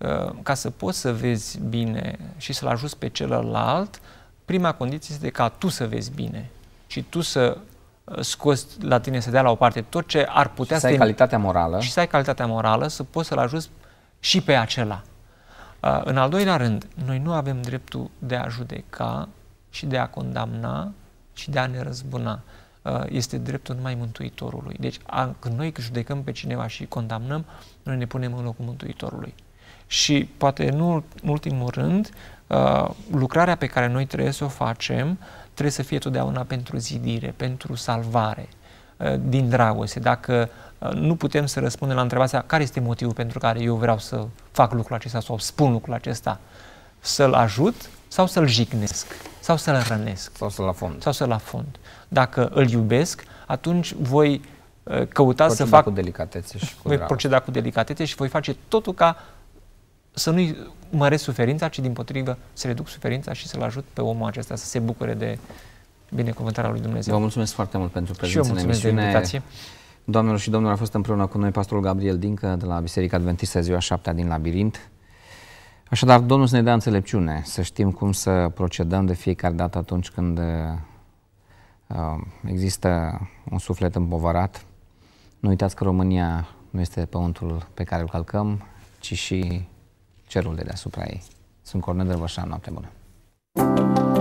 ă, ca să poți să vezi bine și să-L ajuți pe celălalt, prima condiție este ca tu să vezi bine și tu să uh, scoți la tine să dea la o parte tot ce ar putea și să ai calitatea morală. Și să ai calitatea morală, să poți să-l ajuți și pe acela. Uh, în al doilea rând, noi nu avem dreptul de a judeca și de a condamna și de a ne răzbuna. Uh, este dreptul numai Mântuitorului. Deci, când noi judecăm pe cineva și condamnăm, noi ne punem în locul Mântuitorului. Și poate nu în ultimul rând, Uh, lucrarea pe care noi trebuie să o facem trebuie să fie totdeauna pentru zidire, pentru salvare uh, din dragoste. Dacă uh, nu putem să răspundem la întrebarea care este motivul pentru care eu vreau să fac lucrul acesta sau spun lucrul acesta, să-l ajut sau să-l jignesc sau să-l rănesc. Sau să-l afund. Sau să-l afund. Dacă îl iubesc, atunci voi căuta proceda să fac... cu delicatețe și cu voi proceda cu delicatețe și voi face totul ca să nu-i măresc suferința, ci din potrivă să reduc suferința și să-l ajut pe omul acesta să se bucure de binecuvântarea lui Dumnezeu. Vă mulțumesc foarte mult pentru prezența și în emisiune. De Doamnelor și domnilor, a fost împreună cu noi pastorul Gabriel Dincă de la Biserica Adventistă ziua 7 din Labirint. Așadar, Domnul să ne dea înțelepciune, să știm cum să procedăm de fiecare dată atunci când uh, există un suflet împovărat. Nu uitați că România nu este pământul pe care îl calcăm, ci și cerul de deasupra ei. Sunt Cornel Drăvășan, noapte bună! Thank you.